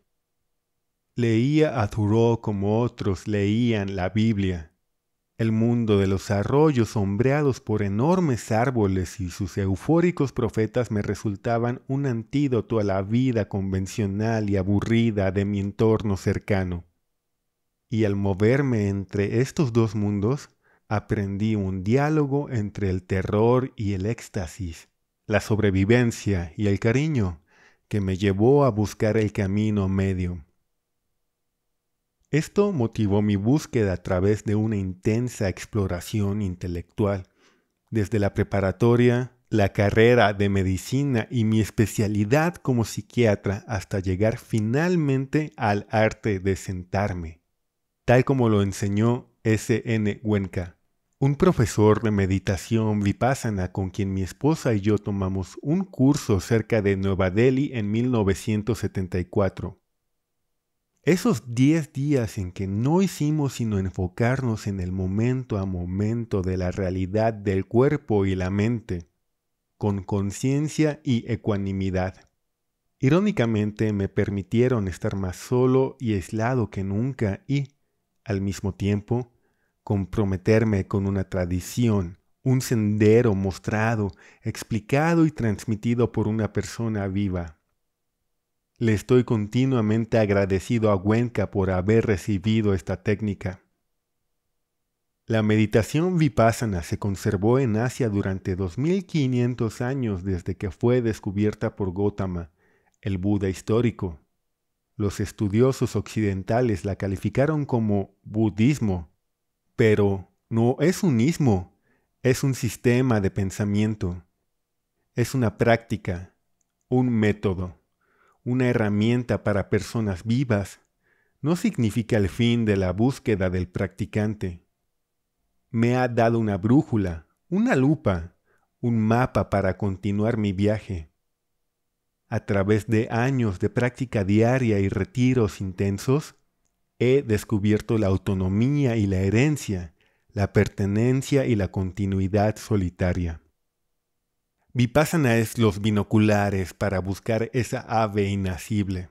Leía a Thoreau como otros leían la Biblia, el mundo de los arroyos sombreados por enormes árboles y sus eufóricos profetas me resultaban un antídoto a la vida convencional y aburrida de mi entorno cercano. Y al moverme entre estos dos mundos, aprendí un diálogo entre el terror y el éxtasis, la sobrevivencia y el cariño, que me llevó a buscar el camino medio. Esto motivó mi búsqueda a través de una intensa exploración intelectual. Desde la preparatoria, la carrera de medicina y mi especialidad como psiquiatra hasta llegar finalmente al arte de sentarme, tal como lo enseñó S. N. Huenca, un profesor de meditación vipassana con quien mi esposa y yo tomamos un curso cerca de Nueva Delhi en 1974. Esos diez días en que no hicimos sino enfocarnos en el momento a momento de la realidad del cuerpo y la mente, con conciencia y ecuanimidad. Irónicamente me permitieron estar más solo y aislado que nunca y, al mismo tiempo, comprometerme con una tradición, un sendero mostrado, explicado y transmitido por una persona viva. Le estoy continuamente agradecido a Wenka por haber recibido esta técnica. La meditación vipassana se conservó en Asia durante 2500 años desde que fue descubierta por Gautama, el Buda histórico. Los estudiosos occidentales la calificaron como budismo, pero no es un ismo, es un sistema de pensamiento, es una práctica, un método una herramienta para personas vivas, no significa el fin de la búsqueda del practicante. Me ha dado una brújula, una lupa, un mapa para continuar mi viaje. A través de años de práctica diaria y retiros intensos, he descubierto la autonomía y la herencia, la pertenencia y la continuidad solitaria a es los binoculares para buscar esa ave inacible.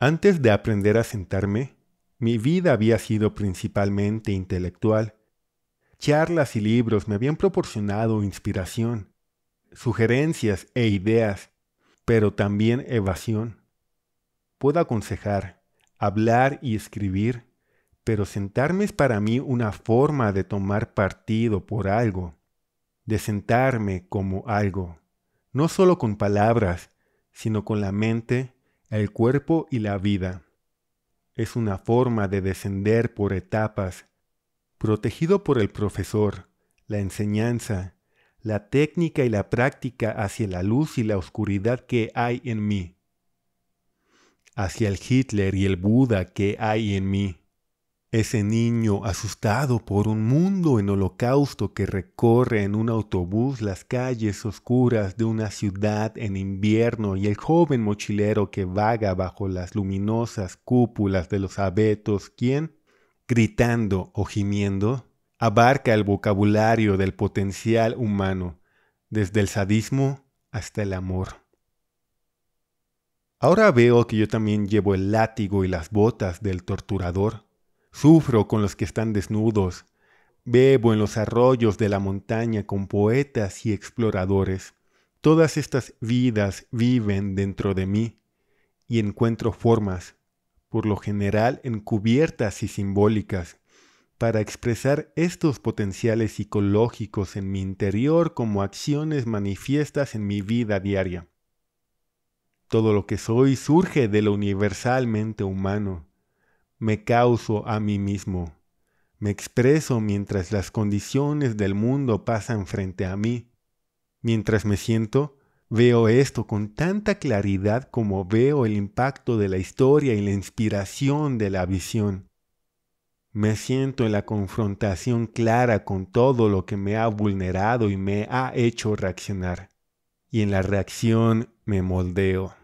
Antes de aprender a sentarme, mi vida había sido principalmente intelectual. Charlas y libros me habían proporcionado inspiración, sugerencias e ideas, pero también evasión. Puedo aconsejar, hablar y escribir, pero sentarme es para mí una forma de tomar partido por algo de sentarme como algo, no solo con palabras, sino con la mente, el cuerpo y la vida. Es una forma de descender por etapas, protegido por el profesor, la enseñanza, la técnica y la práctica hacia la luz y la oscuridad que hay en mí, hacia el Hitler y el Buda que hay en mí, ese niño asustado por un mundo en holocausto que recorre en un autobús las calles oscuras de una ciudad en invierno y el joven mochilero que vaga bajo las luminosas cúpulas de los abetos, quien, gritando o gimiendo, abarca el vocabulario del potencial humano, desde el sadismo hasta el amor. Ahora veo que yo también llevo el látigo y las botas del torturador Sufro con los que están desnudos. Bebo en los arroyos de la montaña con poetas y exploradores. Todas estas vidas viven dentro de mí y encuentro formas, por lo general encubiertas y simbólicas, para expresar estos potenciales psicológicos en mi interior como acciones manifiestas en mi vida diaria. Todo lo que soy surge de lo universalmente humano, me causo a mí mismo. Me expreso mientras las condiciones del mundo pasan frente a mí. Mientras me siento, veo esto con tanta claridad como veo el impacto de la historia y la inspiración de la visión. Me siento en la confrontación clara con todo lo que me ha vulnerado y me ha hecho reaccionar. Y en la reacción me moldeo.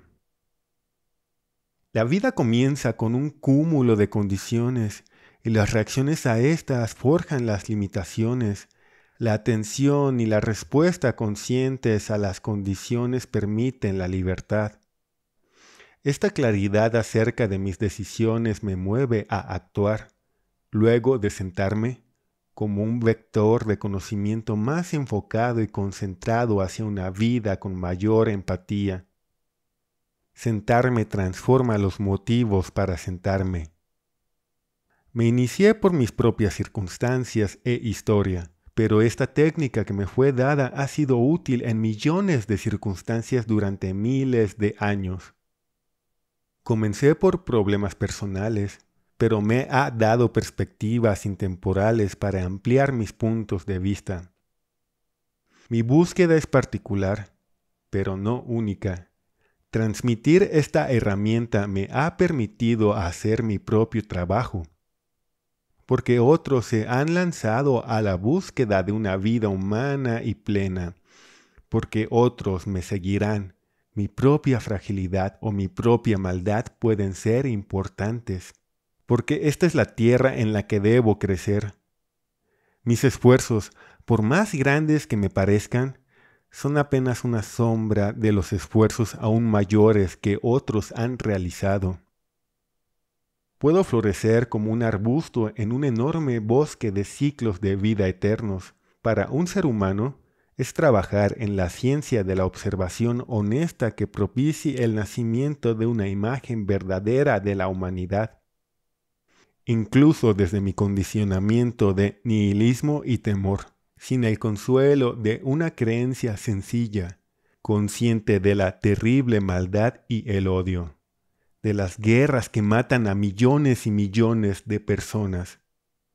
La vida comienza con un cúmulo de condiciones y las reacciones a estas forjan las limitaciones. La atención y la respuesta conscientes a las condiciones permiten la libertad. Esta claridad acerca de mis decisiones me mueve a actuar, luego de sentarme, como un vector de conocimiento más enfocado y concentrado hacia una vida con mayor empatía. Sentarme transforma los motivos para sentarme. Me inicié por mis propias circunstancias e historia, pero esta técnica que me fue dada ha sido útil en millones de circunstancias durante miles de años. Comencé por problemas personales, pero me ha dado perspectivas intemporales para ampliar mis puntos de vista. Mi búsqueda es particular, pero no única. Transmitir esta herramienta me ha permitido hacer mi propio trabajo, porque otros se han lanzado a la búsqueda de una vida humana y plena, porque otros me seguirán. Mi propia fragilidad o mi propia maldad pueden ser importantes, porque esta es la tierra en la que debo crecer. Mis esfuerzos, por más grandes que me parezcan, son apenas una sombra de los esfuerzos aún mayores que otros han realizado. Puedo florecer como un arbusto en un enorme bosque de ciclos de vida eternos. Para un ser humano, es trabajar en la ciencia de la observación honesta que propicie el nacimiento de una imagen verdadera de la humanidad. Incluso desde mi condicionamiento de nihilismo y temor sin el consuelo de una creencia sencilla, consciente de la terrible maldad y el odio, de las guerras que matan a millones y millones de personas.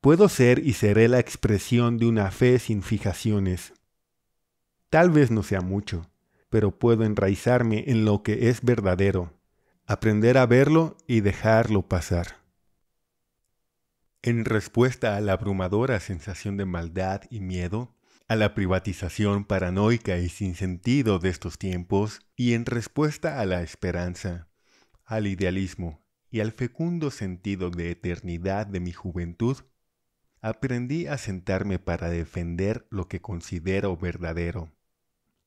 Puedo ser y seré la expresión de una fe sin fijaciones. Tal vez no sea mucho, pero puedo enraizarme en lo que es verdadero, aprender a verlo y dejarlo pasar. En respuesta a la abrumadora sensación de maldad y miedo, a la privatización paranoica y sin sentido de estos tiempos, y en respuesta a la esperanza, al idealismo y al fecundo sentido de eternidad de mi juventud, aprendí a sentarme para defender lo que considero verdadero.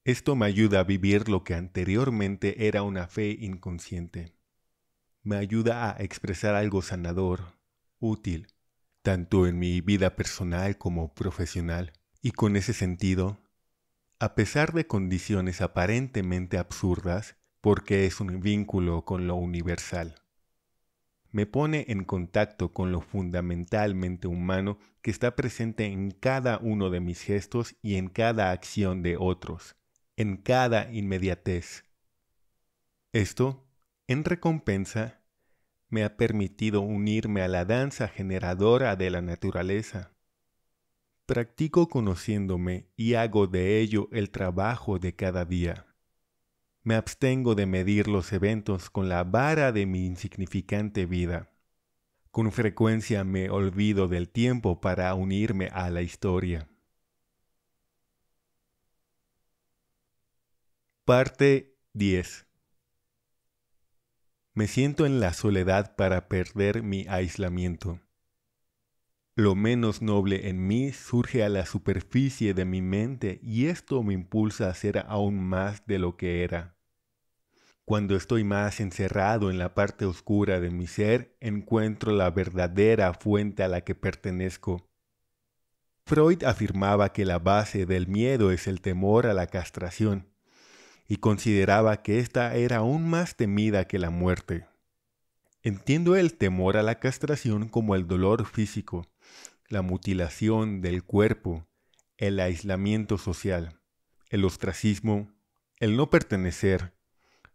Esto me ayuda a vivir lo que anteriormente era una fe inconsciente. Me ayuda a expresar algo sanador, útil, tanto en mi vida personal como profesional. Y con ese sentido, a pesar de condiciones aparentemente absurdas, porque es un vínculo con lo universal, me pone en contacto con lo fundamentalmente humano que está presente en cada uno de mis gestos y en cada acción de otros, en cada inmediatez. Esto, en recompensa, me ha permitido unirme a la danza generadora de la naturaleza. Practico conociéndome y hago de ello el trabajo de cada día. Me abstengo de medir los eventos con la vara de mi insignificante vida. Con frecuencia me olvido del tiempo para unirme a la historia. Parte 10 me siento en la soledad para perder mi aislamiento. Lo menos noble en mí surge a la superficie de mi mente y esto me impulsa a ser aún más de lo que era. Cuando estoy más encerrado en la parte oscura de mi ser, encuentro la verdadera fuente a la que pertenezco. Freud afirmaba que la base del miedo es el temor a la castración y consideraba que ésta era aún más temida que la muerte. Entiendo el temor a la castración como el dolor físico, la mutilación del cuerpo, el aislamiento social, el ostracismo, el no pertenecer,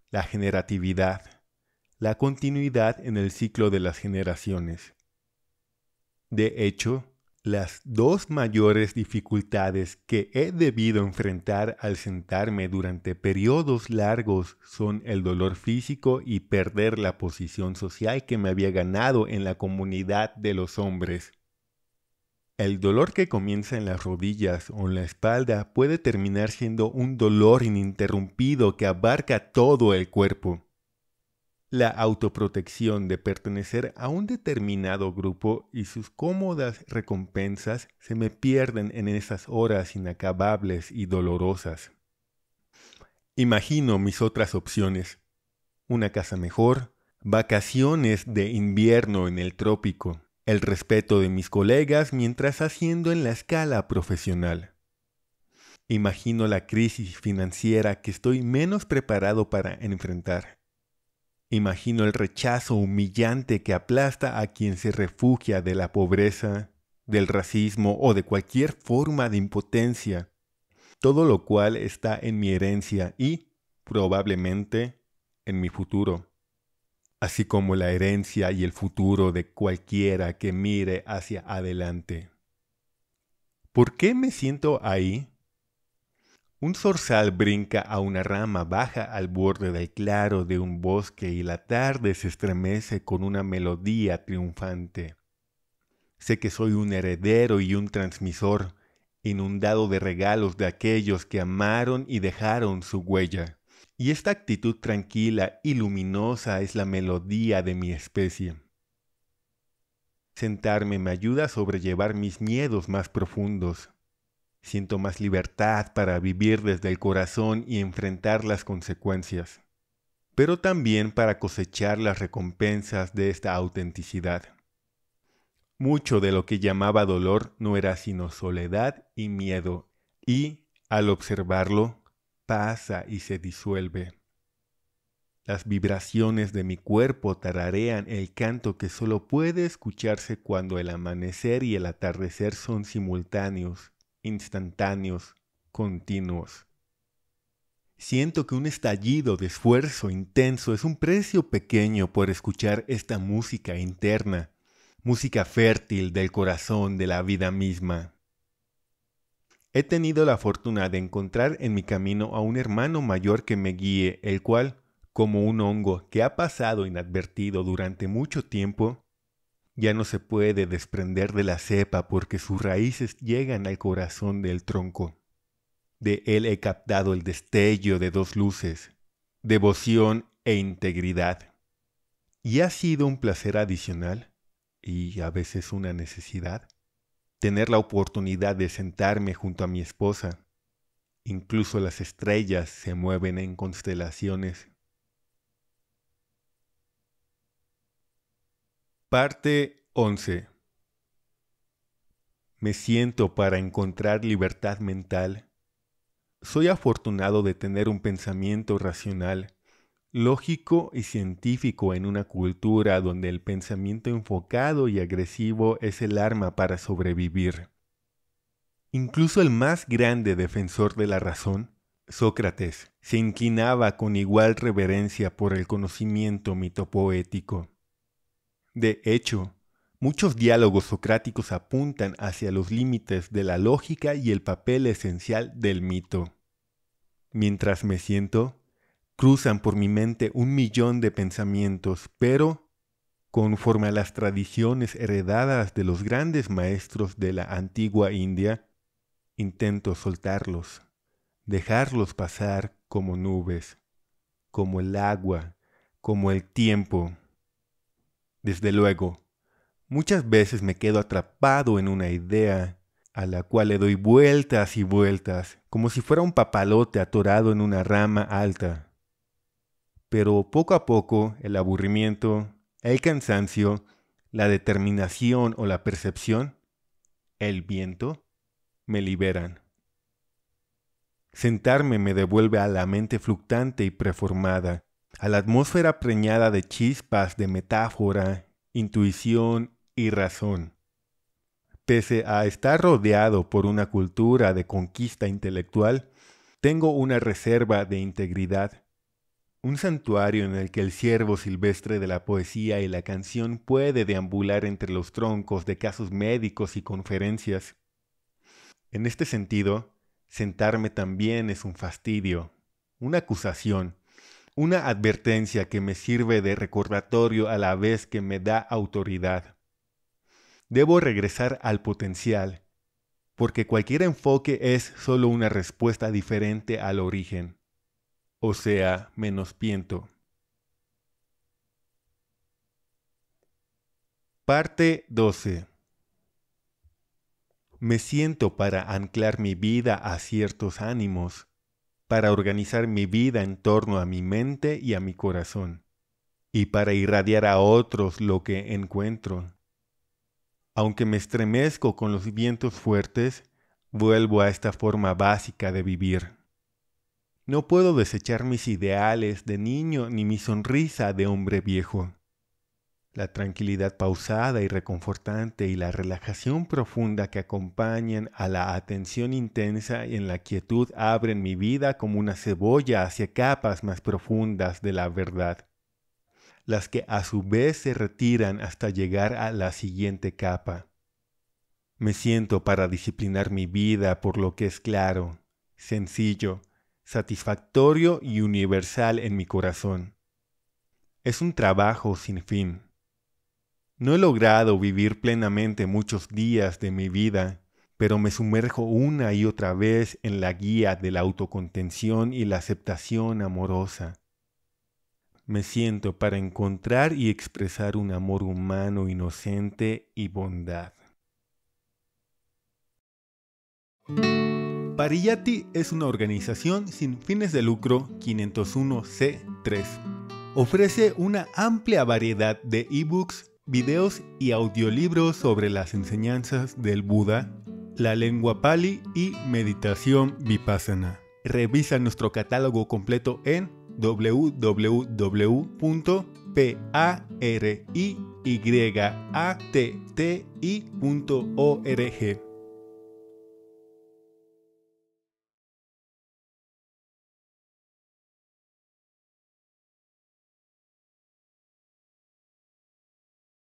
la generatividad, la continuidad en el ciclo de las generaciones. De hecho, las dos mayores dificultades que he debido enfrentar al sentarme durante periodos largos son el dolor físico y perder la posición social que me había ganado en la comunidad de los hombres. El dolor que comienza en las rodillas o en la espalda puede terminar siendo un dolor ininterrumpido que abarca todo el cuerpo. La autoprotección de pertenecer a un determinado grupo y sus cómodas recompensas se me pierden en esas horas inacabables y dolorosas. Imagino mis otras opciones. Una casa mejor, vacaciones de invierno en el trópico, el respeto de mis colegas mientras haciendo en la escala profesional. Imagino la crisis financiera que estoy menos preparado para enfrentar Imagino el rechazo humillante que aplasta a quien se refugia de la pobreza, del racismo o de cualquier forma de impotencia, todo lo cual está en mi herencia y, probablemente, en mi futuro, así como la herencia y el futuro de cualquiera que mire hacia adelante. ¿Por qué me siento ahí? Un zorzal brinca a una rama baja al borde del claro de un bosque y la tarde se estremece con una melodía triunfante. Sé que soy un heredero y un transmisor, inundado de regalos de aquellos que amaron y dejaron su huella. Y esta actitud tranquila y luminosa es la melodía de mi especie. Sentarme me ayuda a sobrellevar mis miedos más profundos. Siento más libertad para vivir desde el corazón y enfrentar las consecuencias, pero también para cosechar las recompensas de esta autenticidad. Mucho de lo que llamaba dolor no era sino soledad y miedo, y, al observarlo, pasa y se disuelve. Las vibraciones de mi cuerpo tararean el canto que solo puede escucharse cuando el amanecer y el atardecer son simultáneos, instantáneos, continuos. Siento que un estallido de esfuerzo intenso es un precio pequeño por escuchar esta música interna, música fértil del corazón de la vida misma. He tenido la fortuna de encontrar en mi camino a un hermano mayor que me guíe, el cual, como un hongo que ha pasado inadvertido durante mucho tiempo, ya no se puede desprender de la cepa porque sus raíces llegan al corazón del tronco. De él he captado el destello de dos luces, devoción e integridad. Y ha sido un placer adicional, y a veces una necesidad, tener la oportunidad de sentarme junto a mi esposa. Incluso las estrellas se mueven en constelaciones Parte 11. Me siento para encontrar libertad mental. Soy afortunado de tener un pensamiento racional, lógico y científico en una cultura donde el pensamiento enfocado y agresivo es el arma para sobrevivir. Incluso el más grande defensor de la razón, Sócrates, se inclinaba con igual reverencia por el conocimiento mitopoético. De hecho, muchos diálogos socráticos apuntan hacia los límites de la lógica y el papel esencial del mito. Mientras me siento, cruzan por mi mente un millón de pensamientos, pero, conforme a las tradiciones heredadas de los grandes maestros de la antigua India, intento soltarlos, dejarlos pasar como nubes, como el agua, como el tiempo. Desde luego, muchas veces me quedo atrapado en una idea a la cual le doy vueltas y vueltas, como si fuera un papalote atorado en una rama alta. Pero poco a poco el aburrimiento, el cansancio, la determinación o la percepción, el viento, me liberan. Sentarme me devuelve a la mente fluctante y preformada, a la atmósfera preñada de chispas de metáfora, intuición y razón. Pese a estar rodeado por una cultura de conquista intelectual, tengo una reserva de integridad, un santuario en el que el siervo silvestre de la poesía y la canción puede deambular entre los troncos de casos médicos y conferencias. En este sentido, sentarme también es un fastidio, una acusación, una advertencia que me sirve de recordatorio a la vez que me da autoridad. Debo regresar al potencial, porque cualquier enfoque es solo una respuesta diferente al origen, o sea, menospiento. Parte 12. Me siento para anclar mi vida a ciertos ánimos para organizar mi vida en torno a mi mente y a mi corazón, y para irradiar a otros lo que encuentro. Aunque me estremezco con los vientos fuertes, vuelvo a esta forma básica de vivir. No puedo desechar mis ideales de niño ni mi sonrisa de hombre viejo. La tranquilidad pausada y reconfortante y la relajación profunda que acompañan a la atención intensa y en la quietud abren mi vida como una cebolla hacia capas más profundas de la verdad, las que a su vez se retiran hasta llegar a la siguiente capa. Me siento para disciplinar mi vida por lo que es claro, sencillo, satisfactorio y universal en mi corazón. Es un trabajo sin fin no he logrado vivir plenamente muchos días de mi vida, pero me sumerjo una y otra vez en la guía de la autocontención y la aceptación amorosa. Me siento para encontrar y expresar un amor humano inocente y bondad. Pariyati es una organización sin fines de lucro 501C3. Ofrece una amplia variedad de ebooks videos y audiolibros sobre las enseñanzas del Buda, la lengua pali y meditación vipassana. Revisa nuestro catálogo completo en www.pariyatti.org.